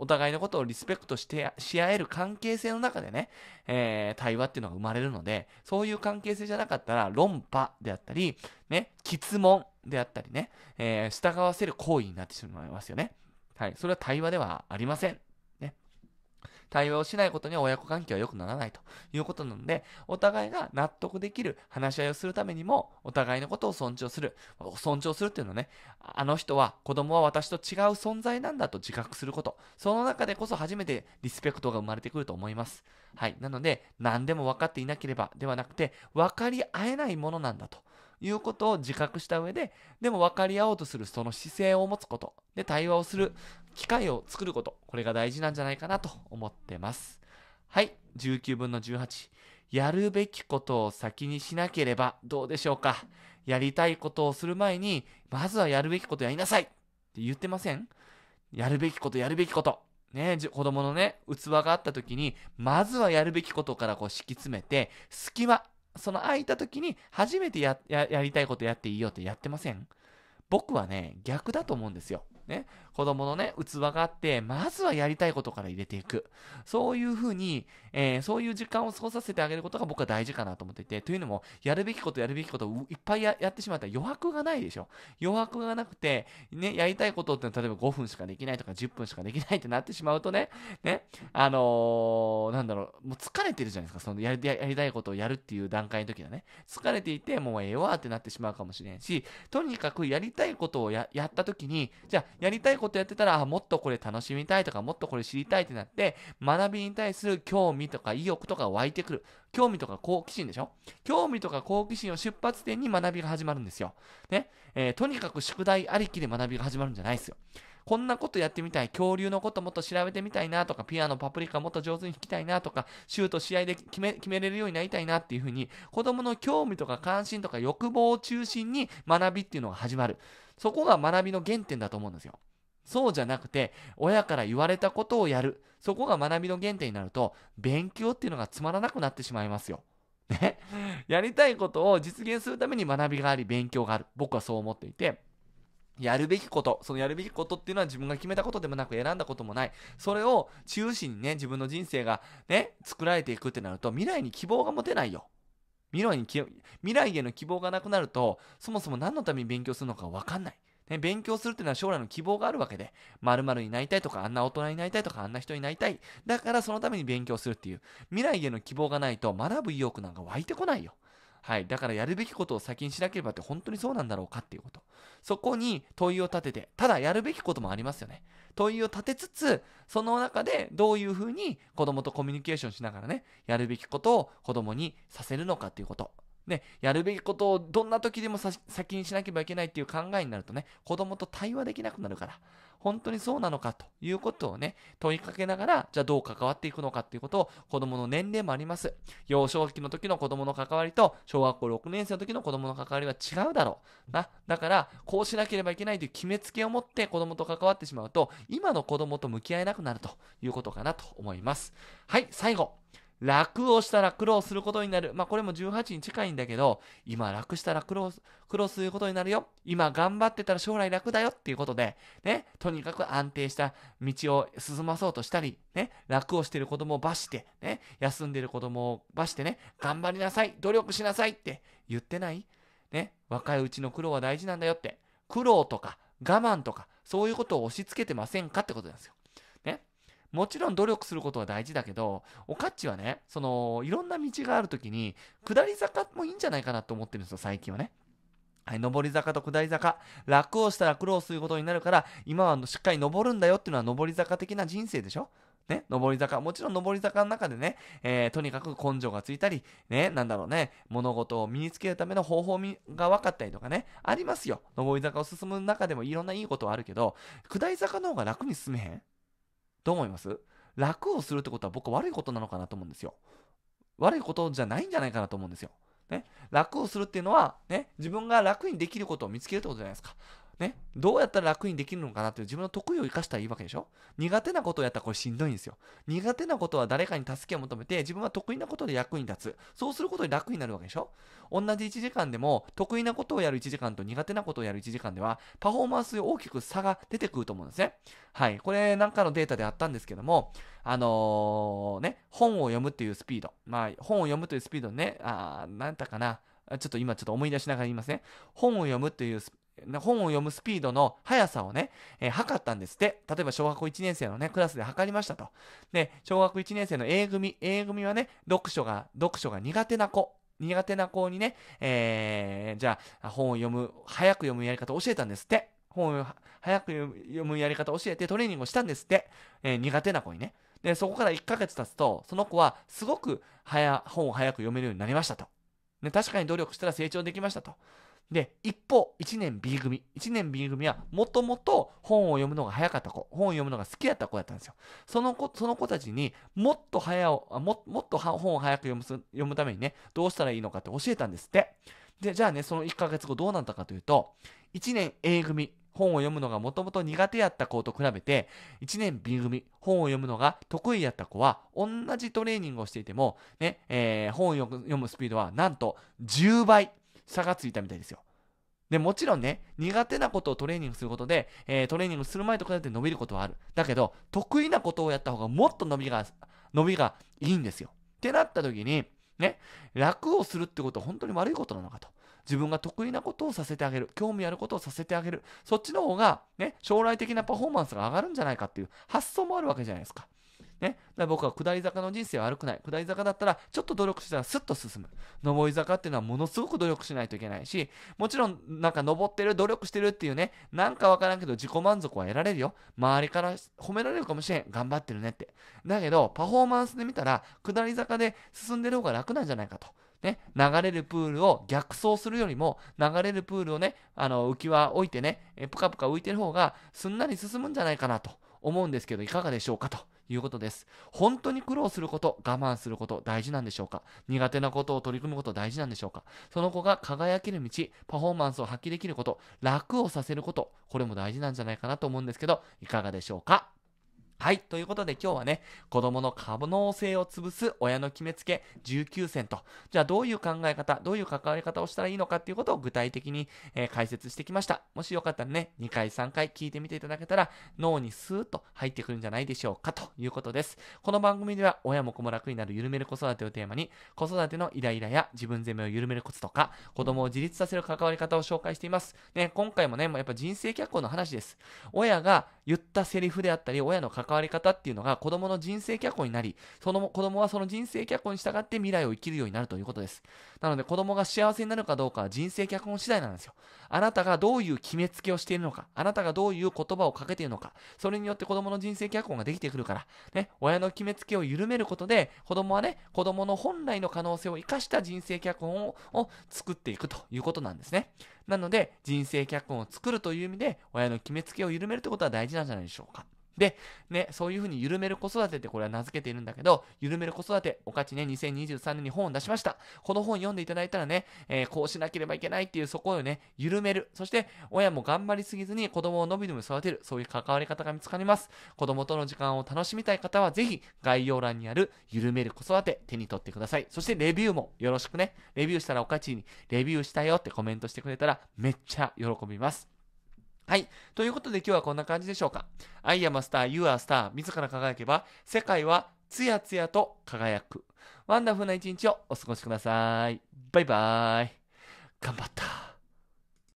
お互いのことをリスペクトしてし合える関係性の中でね、えー、対話っていうのが生まれるので、そういう関係性じゃなかったら、論破であったり、ね、質問であったりね、えー、従わせる行為になってしまいますよね。はい、それは対話ではありません。対話をしないことには親子関係は良くならないということなので、お互いが納得できる話し合いをするためにも、お互いのことを尊重する。尊重するっていうのはね、あの人は、子供は私と違う存在なんだと自覚すること。その中でこそ初めてリスペクトが生まれてくると思います。はい。なので、何でも分かっていなければではなくて、分かり合えないものなんだと。いうことを自覚した上で、でも分かり合おうとするその姿勢を持つこと、で、対話をする機会を作ること、これが大事なんじゃないかなと思ってます。はい、19分の18。やるべきことを先にしなければどうでしょうか。やりたいことをする前に、まずはやるべきことやりなさいって言ってませんやるべきこと、やるべきこと。ね、子供のね、器があった時に、まずはやるべきことからこう敷き詰めて、隙間、その空いた時に初めてややりたいことやっていいよってやってません僕はね、逆だと思うんですよ。ね、子供のね、器があって、まずはやりたいことから入れていく。そういうふうに、えー、そういう時間を過ごさせてあげることが僕は大事かなと思っていて、というのも、やるべきことやるべきことをいっぱいやってしまったら余白がないでしょ。余白がなくて、ね、やりたいことって例えば5分しかできないとか10分しかできないってなってしまうとね、ね、あのー、なんだろう、もう疲れてるじゃないですか、そのやりやりたいことをやるっていう段階の時はね。疲れていて、もうええわってなってしまうかもしれんし、とにかくやりたいことをややった時に、じゃあやりたいことやってたら、もっとこれ楽しみたいとか、もっとこれ知りたいってなって、学びに対する興味とか意欲とか湧いてくる。興味とか好奇心でしょ興味とか好奇心を出発点に学びが始まるんですよ。ね。えー、とにかく宿題ありきで学びが始まるんじゃないですよ。こんなことやってみたい。恐竜のこともっと調べてみたいなとか、ピアノ、パプリカもっと上手に弾きたいなとか、シュート試合で決め、決めれるようになりたいなっていうふうに、子供の興味とか関心とか欲望を中心に学びっていうのが始まる。そこが学びの原点だと思うんですよ。そうじゃなくて、親から言われたことをやる。そこが学びの原点になると、勉強っていうのがつまらなくなってしまいますよ。ね。やりたいことを実現するために学びがあり、勉強がある。僕はそう思っていて、やるべきこと、そのやるべきことっていうのは自分が決めたことでもなく選んだこともない。それを中心にね、自分の人生がね、作られていくってなると、未来に希望が持てないよ。未来に未来への希望がなくなると、そもそも何のために勉強するのか分かんない。ね、勉強するっていうのは将来の希望があるわけで、〇〇になりたいとか、あんな大人になりたいとか、あんな人になりたい。だからそのために勉強するっていう、未来への希望がないと学ぶ意欲なんか湧いてこないよ。はい、だからやるべきことを先にしなければって本当にそうなんだろうかっていうことそこに問いを立ててただやるべきこともありますよね問いを立てつつその中でどういうふうに子供とコミュニケーションしながらねやるべきことを子供にさせるのかっていうことね、やるべきことをどんな時でも先にしなければいけないっていう考えになるとね子供と対話できなくなるから本当にそうなのかということをね、問いかけながら、じゃあどう関わっていくのかということを、子供の年齢もあります。幼少期の時の子供の関わりと、小学校6年生の時の子供の関わりは違うだろう。な、だから、こうしなければいけないという決めつけを持って子供と関わってしまうと、今の子供と向き合えなくなるということかなと思います。はい、最後。楽をしたら苦労することになる。まあ、これも18に近いんだけど、今楽したら苦労、苦労することになるよ。今頑張ってたら将来楽だよっていうことで、ね、とにかく安定した道を進まそうとしたり、ね、楽をしてる子供を罰して、ね、休んでる子供を罰してね、頑張りなさい、努力しなさいって言ってないね、若いうちの苦労は大事なんだよって。苦労とか我慢とか、そういうことを押し付けてませんかってことなんですよ。もちろん努力することは大事だけど、おかっちはね、その、いろんな道があるときに、下り坂もいいんじゃないかなと思ってるんですよ、最近はね。はい、上り坂と下り坂、楽をしたら苦労することになるから、今はしっかり登るんだよっていうのは上り坂的な人生でしょね、上り坂、もちろん上り坂の中でね、えー、とにかく根性がついたり、ね、なんだろうね、物事を身につけるための方法が分かったりとかね、ありますよ。上り坂を進む中でもいろんないいことはあるけど、下り坂の方が楽に進めへんどう思います楽をするってことは僕は悪いことなのかなと思うんですよ。悪いことじゃないんじゃないかなと思うんですよ。ね、楽をするっていうのは、ね、自分が楽にできることを見つけるってことじゃないですか。ね、どうやったら楽にできるのかなっていう自分の得意を生かしたらいいわけでしょ苦手なことをやったらこれしんどいんですよ。苦手なことは誰かに助けを求めて自分は得意なことで役に立つ。そうすることで楽になるわけでしょ同じ1時間でも得意なことをやる1時間と苦手なことをやる1時間ではパフォーマンスに大きく差が出てくると思うんですね。はい。これなんかのデータであったんですけども、あのー、ね、本を読むっていうスピード。まあ、本を読むというスピードね、あー、なんだかな。ちょっと今ちょっと思い出しながら言いますね。本を読むという本を読むスピードの速さをね、えー、測ったんですって。例えば小学校1年生のね、クラスで測りましたと。で、小学1年生の A 組、A 組はね、読書が、読書が苦手な子。苦手な子にね、えー、じゃあ、本を読む、早く読むやり方を教えたんですって。本を早く読むやり方を教えてトレーニングをしたんですって。えー、苦手な子にね。で、そこから1ヶ月経つと、その子はすごく早、本を早く読めるようになりましたと。ね、確かに努力したら成長できましたと。で、一方、1年 B 組。1年 B 組は、もともと本を読むのが早かった子、本を読むのが好きだった子だったんですよ。その子、その子たちにもっと早を、ももっと本を早く読む読むためにね、どうしたらいいのかって教えたんですって。で、じゃあね、その1ヶ月後どうなったかというと、1年 A 組、本を読むのがもともと苦手やった子と比べて、1年 B 組、本を読むのが得意やった子は、同じトレーニングをしていても、ね、えー、本を読むスピードはなんと10倍。差がついたみたいですよ。で、もちろんね、苦手なことをトレーニングすることで、えー、トレーニングする前と比べて伸びることはある。だけど、得意なことをやった方がもっと伸びが、伸びがいいんですよ。ってなった時に、ね、楽をするってことは本当に悪いことなのかと。自分が得意なことをさせてあげる。興味あることをさせてあげる。そっちの方が、ね、将来的なパフォーマンスが上がるんじゃないかっていう発想もあるわけじゃないですか。ね、僕は下り坂の人生は悪くない。下り坂だったら、ちょっと努力したらスッと進む。上り坂っていうのはものすごく努力しないといけないし、もちろん、なんか上ってる、努力してるっていうね、なんかわからんけど自己満足は得られるよ。周りから褒められるかもしれん。頑張ってるねって。だけど、パフォーマンスで見たら、下り坂で進んでる方が楽なんじゃないかと。ね、流れるプールを逆走するよりも、流れるプールをね、あの浮き輪置いてね、ぷかぷか浮いてる方が、すんなり進むんじゃないかなと思うんですけど、いかがでしょうかと。いうことです。本当に苦労すること、我慢すること大事なんでしょうか苦手なことを取り組むこと大事なんでしょうかその子が輝ける道、パフォーマンスを発揮できること、楽をさせること、これも大事なんじゃないかなと思うんですけど、いかがでしょうかはい。ということで今日はね、子供の可能性を潰す親の決めつけ19選と、じゃあどういう考え方、どういう関わり方をしたらいいのかっていうことを具体的に、えー、解説してきました。もしよかったらね、2回3回聞いてみていただけたら脳にスーッと入ってくるんじゃないでしょうかということです。この番組では親も子も楽になる緩める子育てをテーマに、子育てのイライラや自分責めを緩めるコツとか、子供を自立させる関わり方を紹介しています。ね、今回もね、やっぱ人生脚光の話です。親が言ったセリフであったり、親の関わり方っていうのが子供の人生脚本になり、その子供はその人生脚本に従って未来を生きるようになるということです。なので子供が幸せになるかどうかは人生脚本次第なんですよ。あなたがどういう決めつけをしているのか、あなたがどういう言葉をかけているのか、それによって子供の人生脚本ができてくるから、ね、親の決めつけを緩めることで、子供はね、子供の本来の可能性を生かした人生脚本を作っていくということなんですね。なので、人生脚本を作るという意味で、親の決めつけを緩めるということは大事なんじゃないでしょうか。で、ね、そういうふうに緩める子育てってこれは名付けているんだけど、緩める子育て、おかちね、2023年に本を出しました。この本読んでいただいたらね、えー、こうしなければいけないっていうそこをね、緩める。そして、親も頑張りすぎずに子供を伸び伸び育てる。そういう関わり方が見つかります。子供との時間を楽しみたい方は、ぜひ概要欄にある緩める子育て手に取ってください。そして、レビューもよろしくね。レビューしたらおかちに、レビューしたよってコメントしてくれたら、めっちゃ喜びます。はい。ということで今日はこんな感じでしょうか。アイアマスター、ユアスター、自ら輝けば、世界はつやつやと輝く。ワンダフルな一日をお過ごしください。バイバーイ。頑張った。